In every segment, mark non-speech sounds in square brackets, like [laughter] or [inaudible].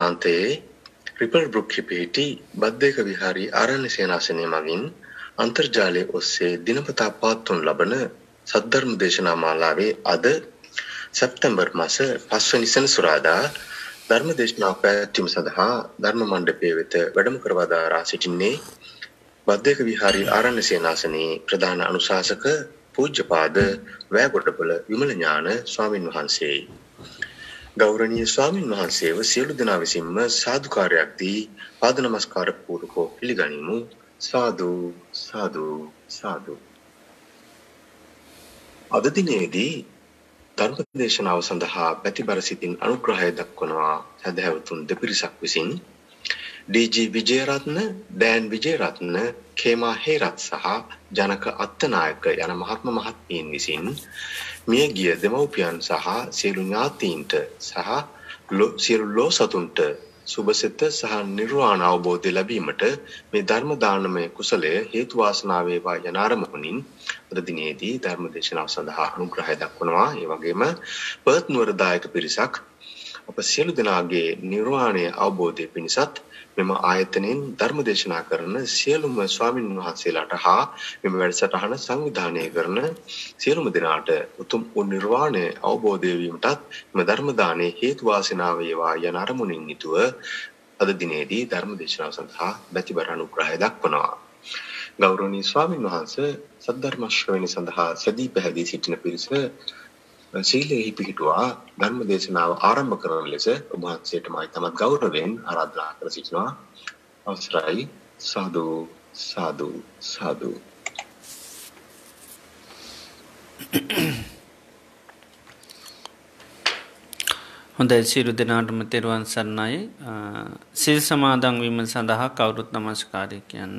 ප්‍රාන්තයේ ripple බෘක්හි පිහිටි බද්ධයක විහාරී ආරණ්‍ය සේනාසනය මගින් අන්තර්ජාලය ඔස්සේ දිනපතා පාත්තුන් ලබන සද්ධර්ම දේශනා මාලාවේ අද සැප්තැම්බර් මස පස්වනි සෙනසුරාදා ධර්ම දේශනා පැවැත්වීම සඳහා ධර්ම මණ්ඩපය වෙත වැඩම කරවදා රා සිටින්නේ බද්ධයක විහාරී ආරණ්‍ය සේනාසනයේ ප්‍රධාන අනුශාසක පූජ්‍යපාද වැෑගොඩපල විමල ඥාන ස්වාමින් වහන්සේයි. ගෞරවනීය ස්වාමින් වහන්සේව සියලු දෙනා විසින්ම සාදුකාරයක් දී පාද නමස්කාර පූර්වකව පිළිගනිමු සාදු සාදු සාදු අද දිනේදී ධර්ම දේශනාව සඳහා පැතිබර සිටින් අනුග්‍රහය දක්වනවා සදහැවතුන් දෙපිරිසක් විසින් ඩීජී විජේරත්න දෑන් විජේරත්න කේමා හේරත් සහ ජනක අත්තනායක යන මහත්ම මහත්මීන් විසින් මිය ගිය දෙමව්පියන් සහ සියලු ඥාතීන්ට සහ සියලු ලෝ සතුන්ට සුභසිත සහ නිර්වාණ අවබෝධය ලැබීමට මේ ධර්ම දානමය කුසලය හේතු වාසනා වේවා යන අරමුණින් අද දිනේදී ධර්ම දේශනාව සඳහා අනුග්‍රහය දක්වනවා. ඒ වගේම පර්ත් නුවර දායක පිරිසක් අප සියලු දෙනාගේ නිර්වාණය අවබෝධය පිණිසත් මෙම ආයතනයෙන් ධර්ම දේශනා කරන සියලුම ස්වාමින් වහන්සේලාට හා මෙම වැඩසටහන සංවිධානය කරන සියලුම දෙනාට උතුම් වූ නිර්වාණය අවබෝධය වීමටත් මෙම ධර්ම දානයේ හේතු වාසනා වේවා යන අරමුණින් නිතුව අද දිනේදී ධර්ම දේශනාව සඳහා බැතිබර අනුග්‍රහය දක්වනවා. ගෞරවනීය ස්වාමින් වහන්සේ සද්ධර්ම ශ්‍රවණි සඳහා සදී පැහැදී සිටින පිරිස සීලයෙහි පිහිටුවා ධර්ම දේශනාව ආරම්භ කරන ලෙස ඔබ වහන්සේට මා ඉතාමත් ගෞරවයෙන් ආරාධනා කර සිටිනවා. අවසරයි සාදු සාදු සාදු හොඳයි සියලු දෙනාටම තෙරුවන් සරණයි. සිල් සමාදන් වීම සඳහා කවුරුත් নমස්කාරය කියන්න.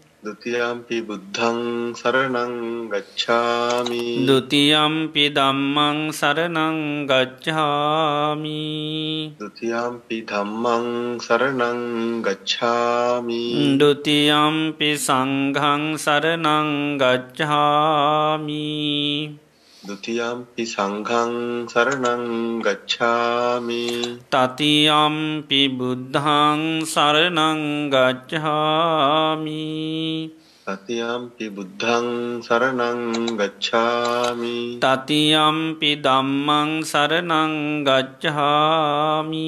දතියම්පි බුද්ධං සරණං ගච්ඡාමි දතියම්පි දම්මං සරණං ගච්ඡාමි දතියම්පි ධම්මං සරණං ගච්ඡාමි දතියම්පි සංඝං සරණං ගච්ඡාමි දතියම්පි සංඝං සරණං ගච්ඡාමි තතියම්පි බුද්ධං සරණං ගච්ඡාමි තතියම්පි බුද්ධං සරණං ගච්ඡාමි තතියම්පි ධම්මං සරණං ගච්ඡාමි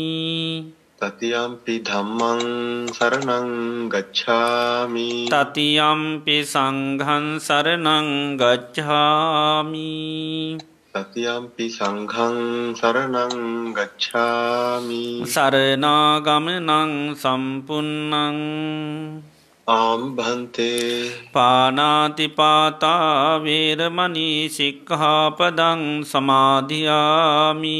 තතියම්පි ධම්මං සරණං ගච්ඡාමි තතියම්පි සංඝං සරණං ගච්ඡාමි තතියම්පි සංඝං සරණං ගච්ඡාමි සරණාගමනං සම්පුන්නං ආම්භන්තේ පානාතිපාතා වේරමණී සික්ඛාපදං සමාධියාමි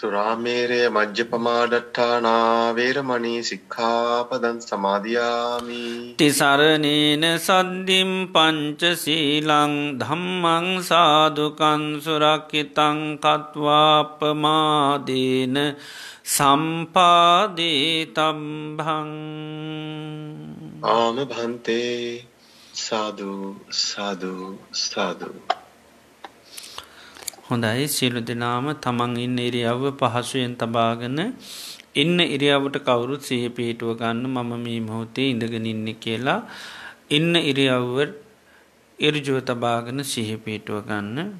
සුරාමේරය මජ්්‍යපමාඩට්ඨානා වේරමණී සික්ඛාපදන් සමාදියාමි තිසරණේන සද්දිම් පංච සීලං ධම්මං සාදුකං සුරක්කිතං කත්වාපමාදීන සම්පාදී තම්භං ආම භන්තේ සාධූ සාධූ සාධූ හොඳයි සියලු දෙනාම තමන් ඉන්න ඉරියව්ව පහසුවෙන් තබාගෙන ඉන්න ඉරියවට කවුරුත් සහ පිහිටුව ගන්න මම මේ මොහොතේ ඉඳගෙන ඉන්න කියලා ඉන්න ඉරියව්ව ඉරජුව තබාගෙන සිහිපිහිටුව ගන්න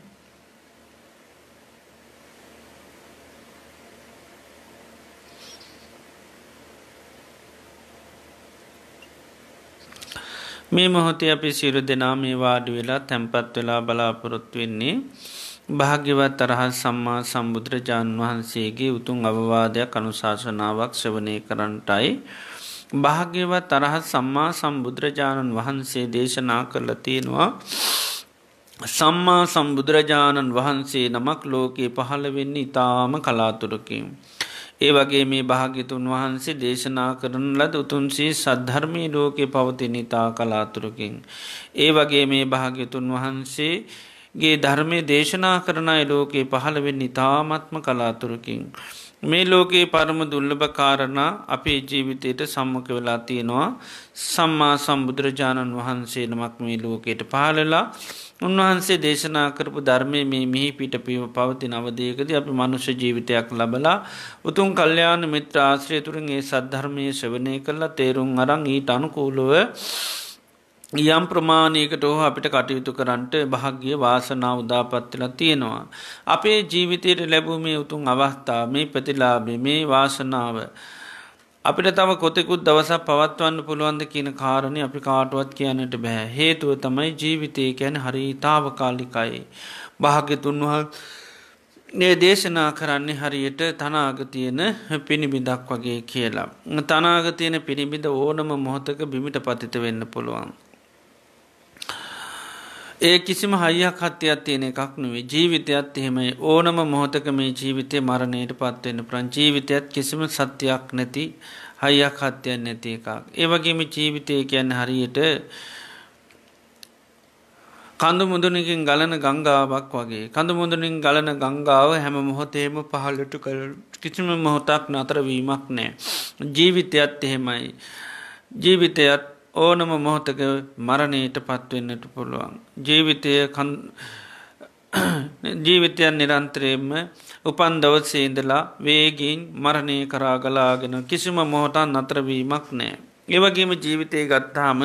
මේ මොහොතේ අපි සිරු දෙනා මේ වාඩි වෙලා තැන්පත් වෙලා බලාපොරොත්තු වෙන්නේ භාග්‍යවත් අරහත් සම්මා සම්බුදුරජාණන් වහන්සේගේ උතුම් අවවාදයක් අනුශාසනාවක් ශ්‍රවණය කරන්ටයි භාග්‍යවත් අරහත් සම්මා සම්බුදුරජාණන් වහන්සේ දේශනා කරලා තියෙනවා සම්මා සම්බුදුරජාණන් වහන්සේ නමක් ලෝකයේ පහළවෙන්න ඉතාම කලාතුරකින්. ඒ වගේ මේ භාග්‍යතුන් වහන්සේ දේශනා කරන ලද උතුන්සේ සද්ධර්මී ලෝකෙ පවතිනිතා කලාතුරකින්. ඒ වගේ මේ භාග්‍යතුන් වහන්සේ ගේ ධර්මය දේශනා කරන අය ලෝකයේ පහළවෙන්නේ තාමත්ම කලාතුරකින්. මේ ලෝකයේ පරම දුල්ලභ කාරණා අපේ ජීවිතයට සම්මක වෙලා තියෙනවා සම්මා සම්බුදුරජාණන් වහන්සේ නමක් මේ ලෝකයට පහළලා උන්වහන්සේ දේශනා කරපු ධර්මය මේ මිහි පිට පිව පවති නවදයකද අපි මනුෂ්‍ය ජීවිතයක් ලබලා උතුන් කල්්‍යයාන මිත්‍ර ආශ්‍රය තුරින් ඒ සද්ධර්මය ශවනය කරලා තේරුම් අරං ඊට අනුකූලුව යම් ප්‍රමාණයකට හෝ අපිට කටයුතු කරන්නට භාග්‍ය වාසනා උදාපත්තිල තියෙනවා. අපේ ජීවිතයට ලැබූ මේ උතුන් අවස්ථා මේ ප්‍රතිලාබේ මේ වාසනාව. අපිට තව කොතෙකුත් දවසක් පවත්වන්න පුළුවන්ද කියන කාරණය අපි කාටුවත් කියන්නට බැහැ හේතුව තමයි ජීවිතය ගැන හරිතාව කාලිකයි. භාග්‍යතුන් වහන්සේ මේ දේශනා කරන්නේ හරියට තනාග තියෙන පිණිබිදක් වගේ කියලා. තනාග තියෙන පිණිබිද ඕනම මොහොතක බිමිට පතිත වෙන්න පුළුවන්. ඒ කිසිම හයියක් හත්තියක් තියෙන එකක් නෙවේ ජීවිතයත් එහෙමයි ඕනම මොහොතක මේ ජීවිතය මරණයට පත්වෙන්න ප්‍රංචීවිතයත් කිසිම සත්‍යයක් නැති හයියක් හත්‍යයක් නැති එකක්. ඒවගේම ජීවිතය කියන්න හරියට කඳු මුදුනකින් ගලන ගංගාවක් වගේ කඳු මුදුනින් ගලන ගංගාව හැම මොහොතේම පහල්ලට කර කිසිම මොහොතක් නතරවීමක් නෑ. ජීවිතයත් එහෙමයි. ජීවිතයත් ඕනම මොහොතක මරණයට පත්වෙන්නට පුළුවන්. ජීවිතය ජීවිතයන් නිරන්තරයෙන්ම උපන් දවත්සේඉඳලා වේගින් මරණය කරාගලාගෙන කිසිම මොහොතන් අතරවීමක් නෑ. ඒවගේම ජීවිතය ගත්තාම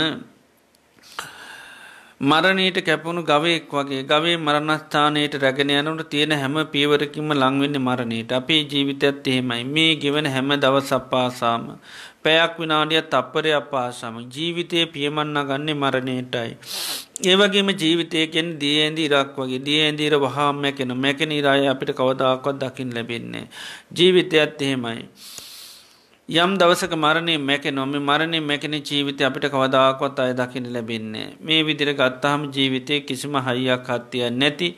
මරණයට කැපුණු ගවයෙක් වගේ ගවේ මරණස්ථානයට රැගෙන යනට තියෙන හැම පීවරකින්ම ලංවෙන්න මරණයට අපේ ජීවිතයත් එහෙමයි මේ ගෙවන හැම දවසප්පාසාම පැයක් විනාඩියත් තප්පරයක් පාසම ජීවිතය පියමන්න ගන්නේ මරණයටයි. ඒවගේම ජීවිතයකෙන් දියේදී ඉරක් වගේ දියේදීර වහා මැකෙන මැකෙන ඉරාය අපිට කවදාක්වත් දකිින් ලැබෙන්නේ. ජීවිතයත් එහෙමයි. යම් දවසක මරණය මැක නොම මරණය මැකෙන ජීවිතය අපිට කවදාක්වත් අය දකින ලැබෙන්නේ. මේ විදිර ගත්තාහම ජීවිතය කිසිම හයියක් හත්තිය නැති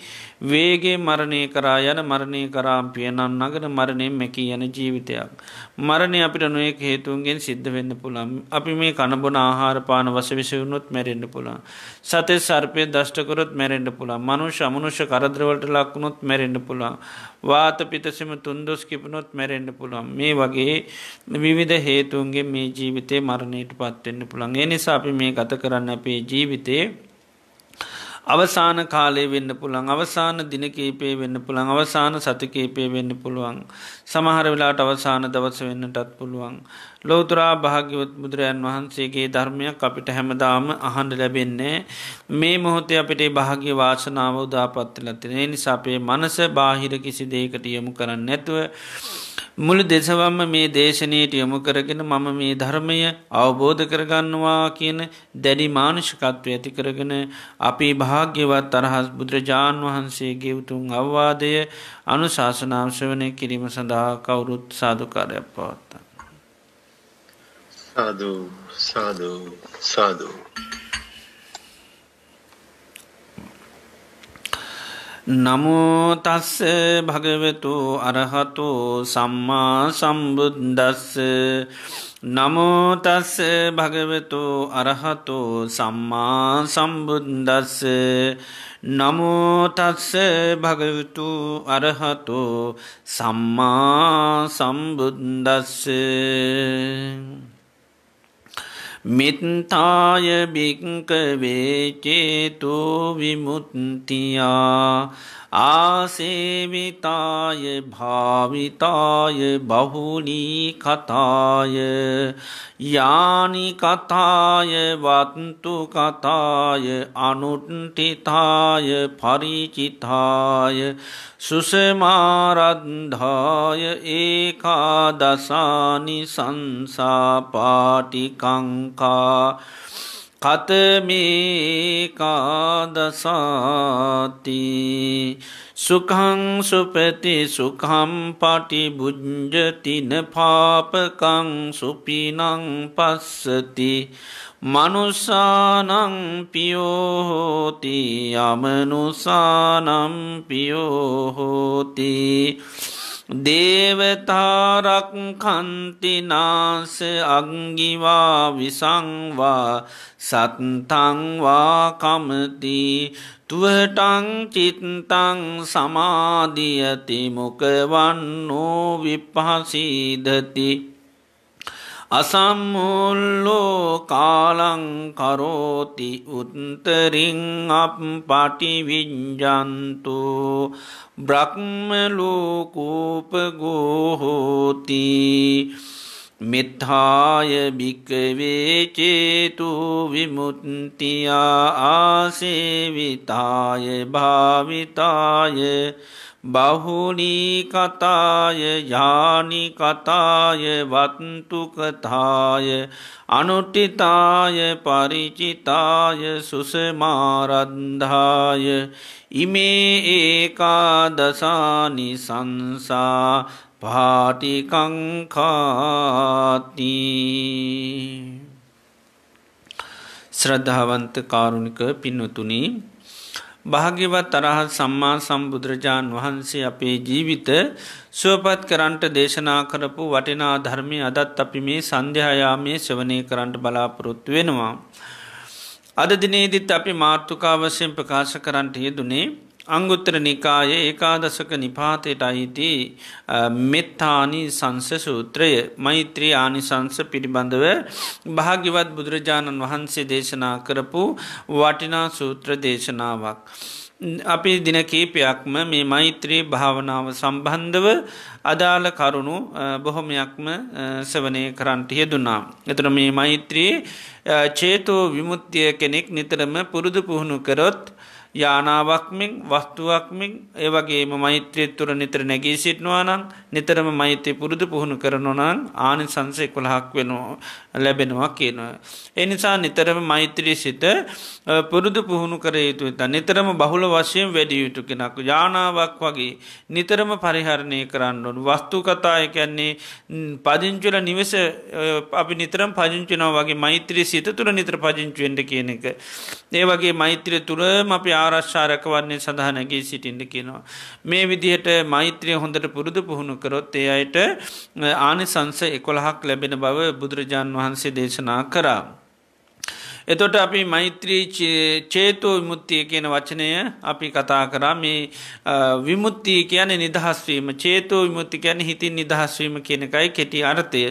වේගේ මරණය කරා යන මරණය කරාම් පියනම් නගන මරණයෙන් මැකී යන ජීවිතයක්. මරණය අපිට නොයෙක් හේතුන්ගෙන් සිද්ධ වෙන්න පුළන්. අපි මේ කණබොන ආහාරපාන වස විසවුණුත් මැරෙන්ඩ පුළන්. සතේ සර්පය දෂ්ටකරොත් මැරෙන්ඩ පුළන් මනුෂ අමනුෂ කරද්‍රවලට ලක්වුණොත් මැරෙන්ඩ පුළන්. වාත පිතසම තුන්දොස් කිපනොත් මැරෙන්ඩ පුළන්. මේ වගේ විවිධ හේතුන්ගේ මේ ජීවිතේ මරණයට පත්වෙන්න පුළන්. ඒ නිසා අපි මේ ගත කරන්න අපේ ජීවිතේ අවසාන කාලය වෙන්න පුළන් අවසාන දිනකීපේ වෙන්න පුළන් අවසාන සතිකීපය වෙන්න පුළුවන් සමහර වෙලාට අවසාන දවස වෙන්නටත් පුළුවන් ලෝතුරා භාග්‍යවත් බුදුරයන් වහන්සේගේ ධර්මයක් අපිට හැමදාම අහන්ඩ ලැබෙන්නේ මේ මොහොතේ අපිට භාග්‍ය වාසනාව උදාපත්තිලතිනේ නිසාපේ මනස බාහිර කිසි දේකට යොමු කරන්න නැතුව මුළු දෙසවම්ම මේ දේශනයට යොමු කරගෙන මම මේ ධර්මය අවබෝධ කරගන්නවා කියන දැඩි මානුෂිකත්ව ඇති කරගෙන අපි භාග්‍යවත් තරහස් බුදුරජාණන් වහන්සේගේ උතුන් අවවාදය අනුශාසනාංශ වනය කිරීම සඳහා කවුරුත් සාධකාරයක් පවත්තා. Sadu, sadu, sadu. නමෝ තස්ස භගවතු අරහතු සම්මා සම්බුද්දස්ස නමෝ තස්ස භගවතු අරහතු සම්මා සම්බුද්දස්ස නමෝ තස්ස භගවතු අරහතු සම්මා සම්බුද්දස්ස මිත්තාය භික්කවේ චේතෝ විමුත්තියා ආසේවිතාය භාවිතාය බහුලී කතාය යානි කතාය වත්තු කතාය අනුට්ටිතාය පරිචිතාය සුසමාරද්ධාය ඒකා දසානි සංසාපාටිකංකා කතමේකාදසාති සුකං සුපති සුකම් පටි බුජ්ජතින පාපකං සුපිනං පස්සති මනුසානං පියෝහෝති යමනුසානම් පියෝහෝතිී දේවතාරක් කන්තිනාස අංගිවා විසංවා සත්තංවා කමති තුවටං චිත්තං සමාධියති මොකවන්නෝ විපහසීදති අසම්මුල්ලෝ කාලංකරෝති උත්තරින් අප පටිවිජ්ජන්තු බ්‍රක්්මලෝකූපගෝහෝති මෙත්හාය භික්කවේචේතු විමුත්තියා ආසේවිතාය භාවිතාය බහුලීකතාය ජානිකතාය වත්තුකතාය අනුටිතාය පරිචිතාය සුසමාරද්ධාය ඉමේ ඒකා දසානි සංසා පාටිකංකාති ශ්‍රද්ධාවන්ත කාරුණික පින්නතුනී භාග්‍යවත් අරහත් සම්මා සම්බුදුරජාන් වහන්සේ අපේ ජීවිත සුවපත් කරන්ට දේශනා කරපු වටිනා ධර්මය අදත් අපි මේ සන්ධ්‍යයාමය ශ්‍රවනය කරන්ට බලාපොරොත්තු වෙනවා. අද දිනේදිත් අපි මාර්ථකා වශයෙන් ප්‍රකාශ කරන්ට යෙදුනේ අංගුත්තර නිකායේ ඒකාදසක නිපාතයට අයිති මෙත්තානි සංස සූත්‍රය මෛත්‍රී ආනිසංස පිළිබඳව භාගිවත් බුදුරජාණන් වහන්සේ දේශනා කරපු වටිනා සූත්‍ර දේශනාවක්. අපි දින කීපයක්ම මේ මෛත්‍රී භාවනාව සම්බන්ධව අදාළ කරුණු බොහොමයක්ම සවනය කරන්ට යෙදුනා. එතන මේ මෛත්‍රී චේතෝ විමුත්තිය කෙනෙක් නිතරම පුරුදු පුහුණු කරොත් යානාවක්මින් වස්තුවක්මින් ඒවගේම මෛත්‍රයත්තුර නිතර නැගී සිටනවා නම් නිතරම මෛත්‍ය පුරුදු පුහුණු කරනොනන් ආනි සංසය කොළහක් වෙනවා ලැබෙනවා කියනවා. එනිසා නිතරම මෛත්‍රී සිත පුරුදු පුහුණු කර යුතු ත නිතරම බහුල වශයෙන් වැඩි යුතු කෙනක් ජානාවක් වගේ නිතරම පරිහරණය කරන්න ඕනු වස්තු කතාය කියන්නේ පදිංචුල නිවස අපි නිතරම් පජංචිනාව වගේ මෛත්‍රී සිත තුළ නිත්‍ර පජංචුවෙන්ට කියන එක. ඒ වගේ මෛත්‍රය තුළම අපි ආරශ්ාරක වන්නේ සඳහනගේ සිටින්ට කියනවා. මේ විදිහට මෛත්‍රය හොඳට පුරුදු පුහුණු කරොත් ඒ අයට ආනිසංස එකොළහක් ලැබෙන බව බුදුරජාන් වහන්සේ දේශනා කරා. එතොට අපි මෛත්‍රී චේතෝ විමුත්තිය කියන වචනය අපි කතා කරා මේ විමුත්තිය කියන නිදහස්වීම චේතෝ විමුත්ති කියන හිතින් නිදහස්වීම කියනකයි කෙටි අර්ථය.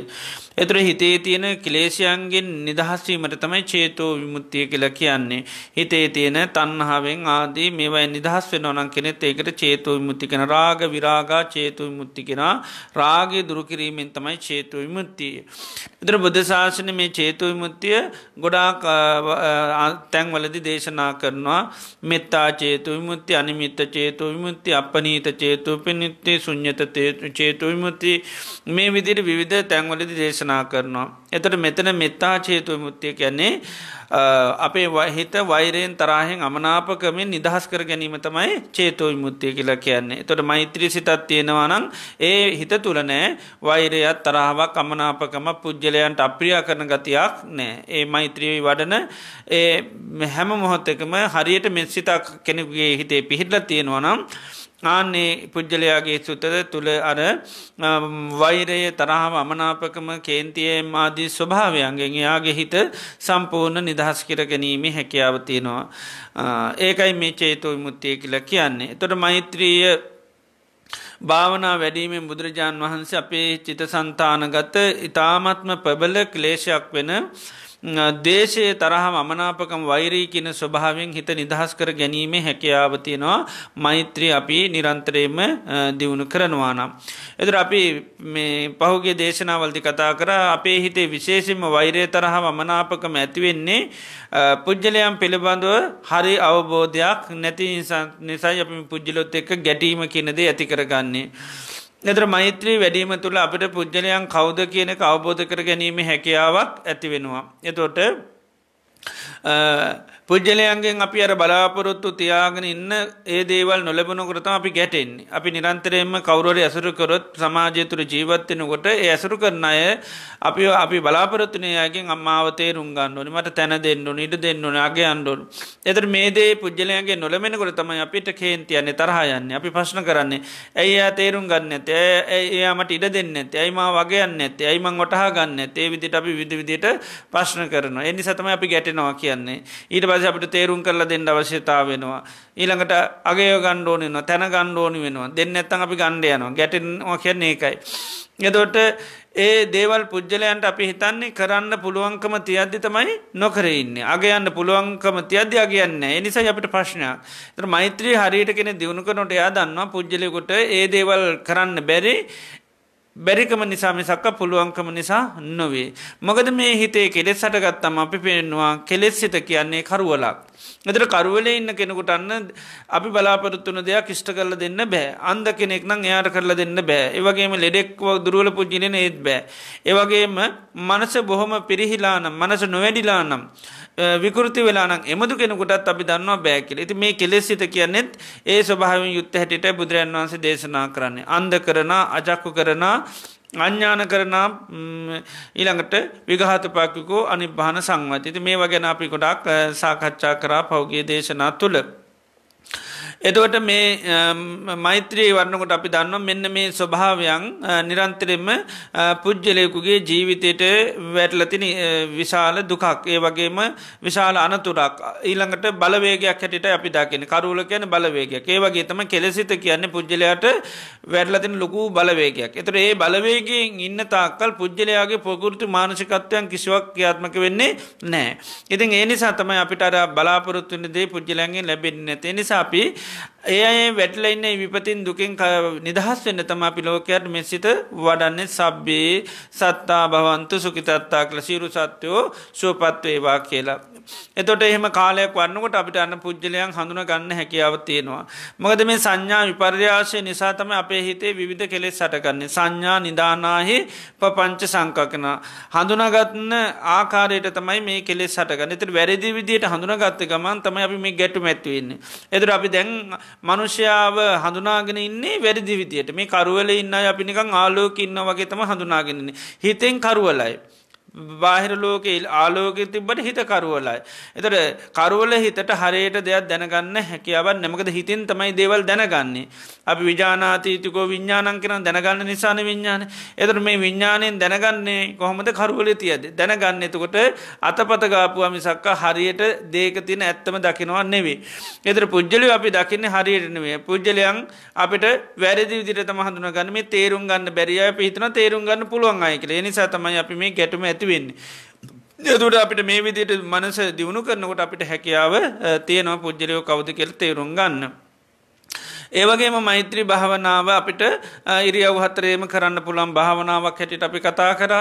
එතුර හිතේ තියෙන කිලේසියන්ගෙන් නිදහස්වීමට තමයි චේතෝ විමුත්තිය කියලා කියන්නේ. හිතේ තියෙන තන්හාාවෙන් ආදී මේවයි නිදහස් වෙන ඕනන් කෙනෙත් ඒකට චේතෝ විමුත්ති කෙන රාග විරාගා චේතු විමුත්ති කෙනා රාගේ දුරකිරීමෙන් තමයි චේතු විමුත්තිය. එතර බුද්ධ ශාසන මේ චේතු විමුත්තිය ගොඩාක් තැන්වලදි දේශනා කරනවා මෙත්තා චේතු විමුත්ති අනිමිත්ත චේතු විමුත්ති අපනීත චේතු පිනිත්තේ සුඥත චේතු විමුත්ති මේ විදිරි විධ තැන්වලදි දේශනා දේශනා කරනවා. එතට මෙතන මෙත්තා චේතුව මුත්තිය කියන්නේ අපේ වහිත වෛරයෙන් තරාහෙන් අමනාපකමින් නිදහස් කර ගැනීම තමයි චේතෝයි මුත්තිය කියලා කියන්නේ. තොට මෛත්‍රී සිතත් තියෙනවා නම් ඒ හිත තුළ නෑ වෛරයත් තරහාවක් අමනාපකම පුද්ගලයන්ට අප්‍රියා කරන ගතියක් නෑ. ඒ මෛත්‍රියයි වඩන ඒ හැම මොහොත්තකම හරියට මෙත් සිතක් කෙනෙකුගේ හිතේ පිහිටල තියෙනවා නම් ආන්නේ පුද්ගලයාගේ සුතද තුළ අර වෛරය තරහාව අමනාපකම කේන්තියම් ආදී ස්වභාවයන්ගෙන් එයාගේ හිත සම්පූර්ණ නිදහස් කර ගැනීම හැකියාව තියෙනවා. ඒකයි මේ චේතෝ විමුක්තිය කියලා කියන්නේ. එතකොට මෛත්‍රීය භාවනා වැඩීමෙන් බුදුරජාන් වහන්සේ අපේ චිත සන්තානගත ඉතාමත්ම ප්‍රබල ක්ලේශයක් වෙන දේශය තරහ මනාපකම් වෛරී කියන ස්වභාවෙන් හිත නිදහස් කර ගැනීම හැකියාව තියෙනවා මෛත්‍රී අපි නිරන්තරයම දියුණු කරනවා නම්. එතුර අපි පහුගේ දේශනාවල්ති කතා කර අපේ හිතේ විශේෂම වෛරය තරහ මනාපකම ඇතිවෙන්නේ පුද්ජලයම් පිළිබඳව හරි අවබෝධයක් නැති නිසා අපි පුද්ජලොත් එක්ක ගැටීම කියනදේ ඇති කරගන්නේ. එතර මෛත්‍රී වැඩීම තුළ අපිට පුද්ගලයන් කෞද කියන අවබෝධ කර ගැනීම හැකියාවක් ඇති වෙනවා. එතොට පුද්ජලයන්ගෙන් අපි අර බලාපොරොත්තු තියාගෙන ඉන්න ඒ දේවල් නොලබනකරතම අපි ගැටෙන්නේ අපි නිරන්තරයෙන්ම කවරෝර ඇසුරුකරොත් සමාජයතුර ජීවත්වෙනකොට ඒ ඇසුරු කරන අය අපි අපි බලාපොරොත්තුනයගෙන් අම්මාවතේ රුන්ගන්නඩුවනි මට තැන දෙන්නුන ඉඩ දෙන්නුන අගේ අන්ඩුවනු එතර මේදේ පුද්ජලයන්ගේ නොලමෙනකොට තමයි අපිට කේන්තියන්නේ තරහා යන්න අපි ප්‍රශ්න කරන්නේ ඇයි එයා තේරුම් ගන්න ඇත එයාමට ඉඩ දෙන්න ඇති ඇයිම වගේයන්න ඇති ඇයිමං ගොටහ ගන්න ඇතේ විදිට අපි විදි විදිට ප්‍රශ්න කරන එනි සතම අපි ගැටෙනවා කියන්නේ ඊට පස පස අපිට තේරුම් කරලා දෙන්න අවශ්‍යතාව වෙනවා. ඊළඟට අගේ ගණ්ඩෝනනවා තැන ගණ්ඩෝනි වෙනවා දෙන්න ඇත්තන් අපි ගණ්ඩයනවා ගැටෙන්වා කියන්නේ එකයි. එදොට ඒ දේවල් පුද්ගලයන්ට අපි හිතන්නේ කරන්න පුළුවන්කම තියද්දි තමයි නොකරඉන්නේ අගයන්න පුළුවන්කම තියද්‍ය අගයන්න එනිසා අපිට ප්‍රශ්නයක් තර මෛත්‍රී හරියට කෙන දියුණු කනොට යා දන්නවා පුද්ගලෙකුට ඒ දේවල් කරන්න බැරි බැරිකම නිසා මිසක්ක පුළුවන්කම නිසා නොවේ. මොකද මේ හිතේ කෙලෙස් සටගත්තම අපි පෙන්වා කෙලෙස් සිත කියන්නේ කරුවලක්. එතර කරුවල ඉන්න කෙනෙකුට අන්න අපි බලාපොරොත්තුන දෙයක් ෂ්ට කරල දෙන්න බෑ අන්ද කෙනෙක් නම් එයාට කරලා දෙන්න බෑ ඒවගේම ලෙඩෙක්ව දුරුවල පුද්ජින ඒත් බෑ ඒවගේම මනස බොහොම පිරිහිලානම් මනස නොවැඩිලානම් විකෘති වෙලානක් එමදු කෙනෙකුටත් අපි දන්නවා බෑකිල ඇති මේ කෙලෙස් සිත කියන්නෙත් ඒ ස්වභාවින් යුත්ත හැටිට බුදුරන් වහන්සේ දේශනා කරන්නේ අන්ද කරන අජක්කු කරන අඥ්ඥාන කරන ඊළඟට විගහතපාකිකෝ අනි භාන සංවත ඉති මේ වගෙන අපි ගොඩක් සාකච්ඡා කරා පෞගේ දේශනා තුළ එතවට මේ මෛත්‍රී වන්නකොට අපි දන්නවා මෙන්න මේ ස්වභාවයන් නිරන්තරෙන්ම පුද්ගලයකුගේ ජීවිතයට වැටලතින විශාල දුකක් ඒ වගේම විශාල අනතුරක් ඊළඟට බලවේගයක් හැටිට අපි දකින කරුල කියන බලවේගයක් ඒ වගේ තම කෙලෙසිත කියන්නේ පුද්ගලයාට වැටලතින ලොකු බලවේගයක් එතට ඒ බලවේගෙන් ඉන්න තාක්කල් පුද්ගලයාගේ පොකෘති මානසිකත්වයන් කිසිවක් ක්‍රියාත්මක වෙන්නේ නෑ ඉතින් ඒ නිසා තමයි අපිට අර බලාපොරොත්තුන දේ පුද්ගලයන්ගෙන් ලැබෙන්නේ නැති නිසා අපි ඒ අය වැටලයින්නේ විපතින් දුකෙන් නිදහස් වෙන්න තම අපි ලෝකයට මෙසිත වඩන්නේ සබ්බේ සත්තා භවන්තු සුකිතත්තා කළ සීරු සත්‍යයෝ සුවපත්වේවා කියලා. එතොට එහෙම කාලයක් වන්නකොට අපිට අන්න පුද්ගලයන් හඳුන ගන්න හැකියාව තියෙනවා. මකද මේ සංඥා විපර්යාශය නිසා තම අපේ හිතේ විධ කෙලෙස් සටකන්නේ සංඥා නිධානාහි පපංච සංකකන. හඳුනගත්න ආකාරයට තමයි මේ කෙලෙස් සටගන්න එතට වැරදි විදියට හඳුනගත්ත ගමන් තම අපි මේ ගැටු මැත්වවෙන්න. එතට අපි දැන් මනුෂ්‍යාව හඳුනාගෙන ඉන්නේ වැරදි විදියට මේ කරුවල ඉන්න අපිනිකං ආලෝක ඉන්න වගේ තම හඳුනාගෙනන්නේ හිතෙන් කරුවලයි. බාහිර ලෝකයේ ආලෝකය තිබ්බට හිත කරවලයි. එතට කරවල හිතට හරියට දෙයක් දැනගන්න හැකියාවක් නැමකද හිතින් තමයි දේවල් දැනගන්නේ. අපි විජානාතීතිකෝ විඤ්ඥානන් කරන දැනගන්න නිසාන විඤ්ඥාන එතර මේ විඤ්ඥානයෙන් දැනගන්නේ කොහොමද කරුවල තියද දැනගන්න එතකොට අතපතගාපුවා මිසක්ක හරියට දේක තින ඇත්තම දකිනවා නෙවේ. එතර පුද්ජලි අපි දකින්න හරියටනවේ පුද්ජලයන් අපිට වැරදි විදිරත මහඳුන ගන්න මේ තේරුම් ගන්න බැරිිය පිහිතන තේරුම් ගන්න පුළුවන් අය කියල නිසා තමයි අපි මේ ගැටම ඇතිවෙන්නේ. යතුට අපිට මේ විදියට මනස දියුණු කරනකොට අපිට හැකියාව තියනවා පුද්ජලයෝ කවද කෙල් තේරුම් ගන්න. ඒවගේම මෛත්‍රී භාවනාව අපිට ඉරියව් හතරේම කරන්න පුළන් භාවනාවක් හැටිට අපි කතා කර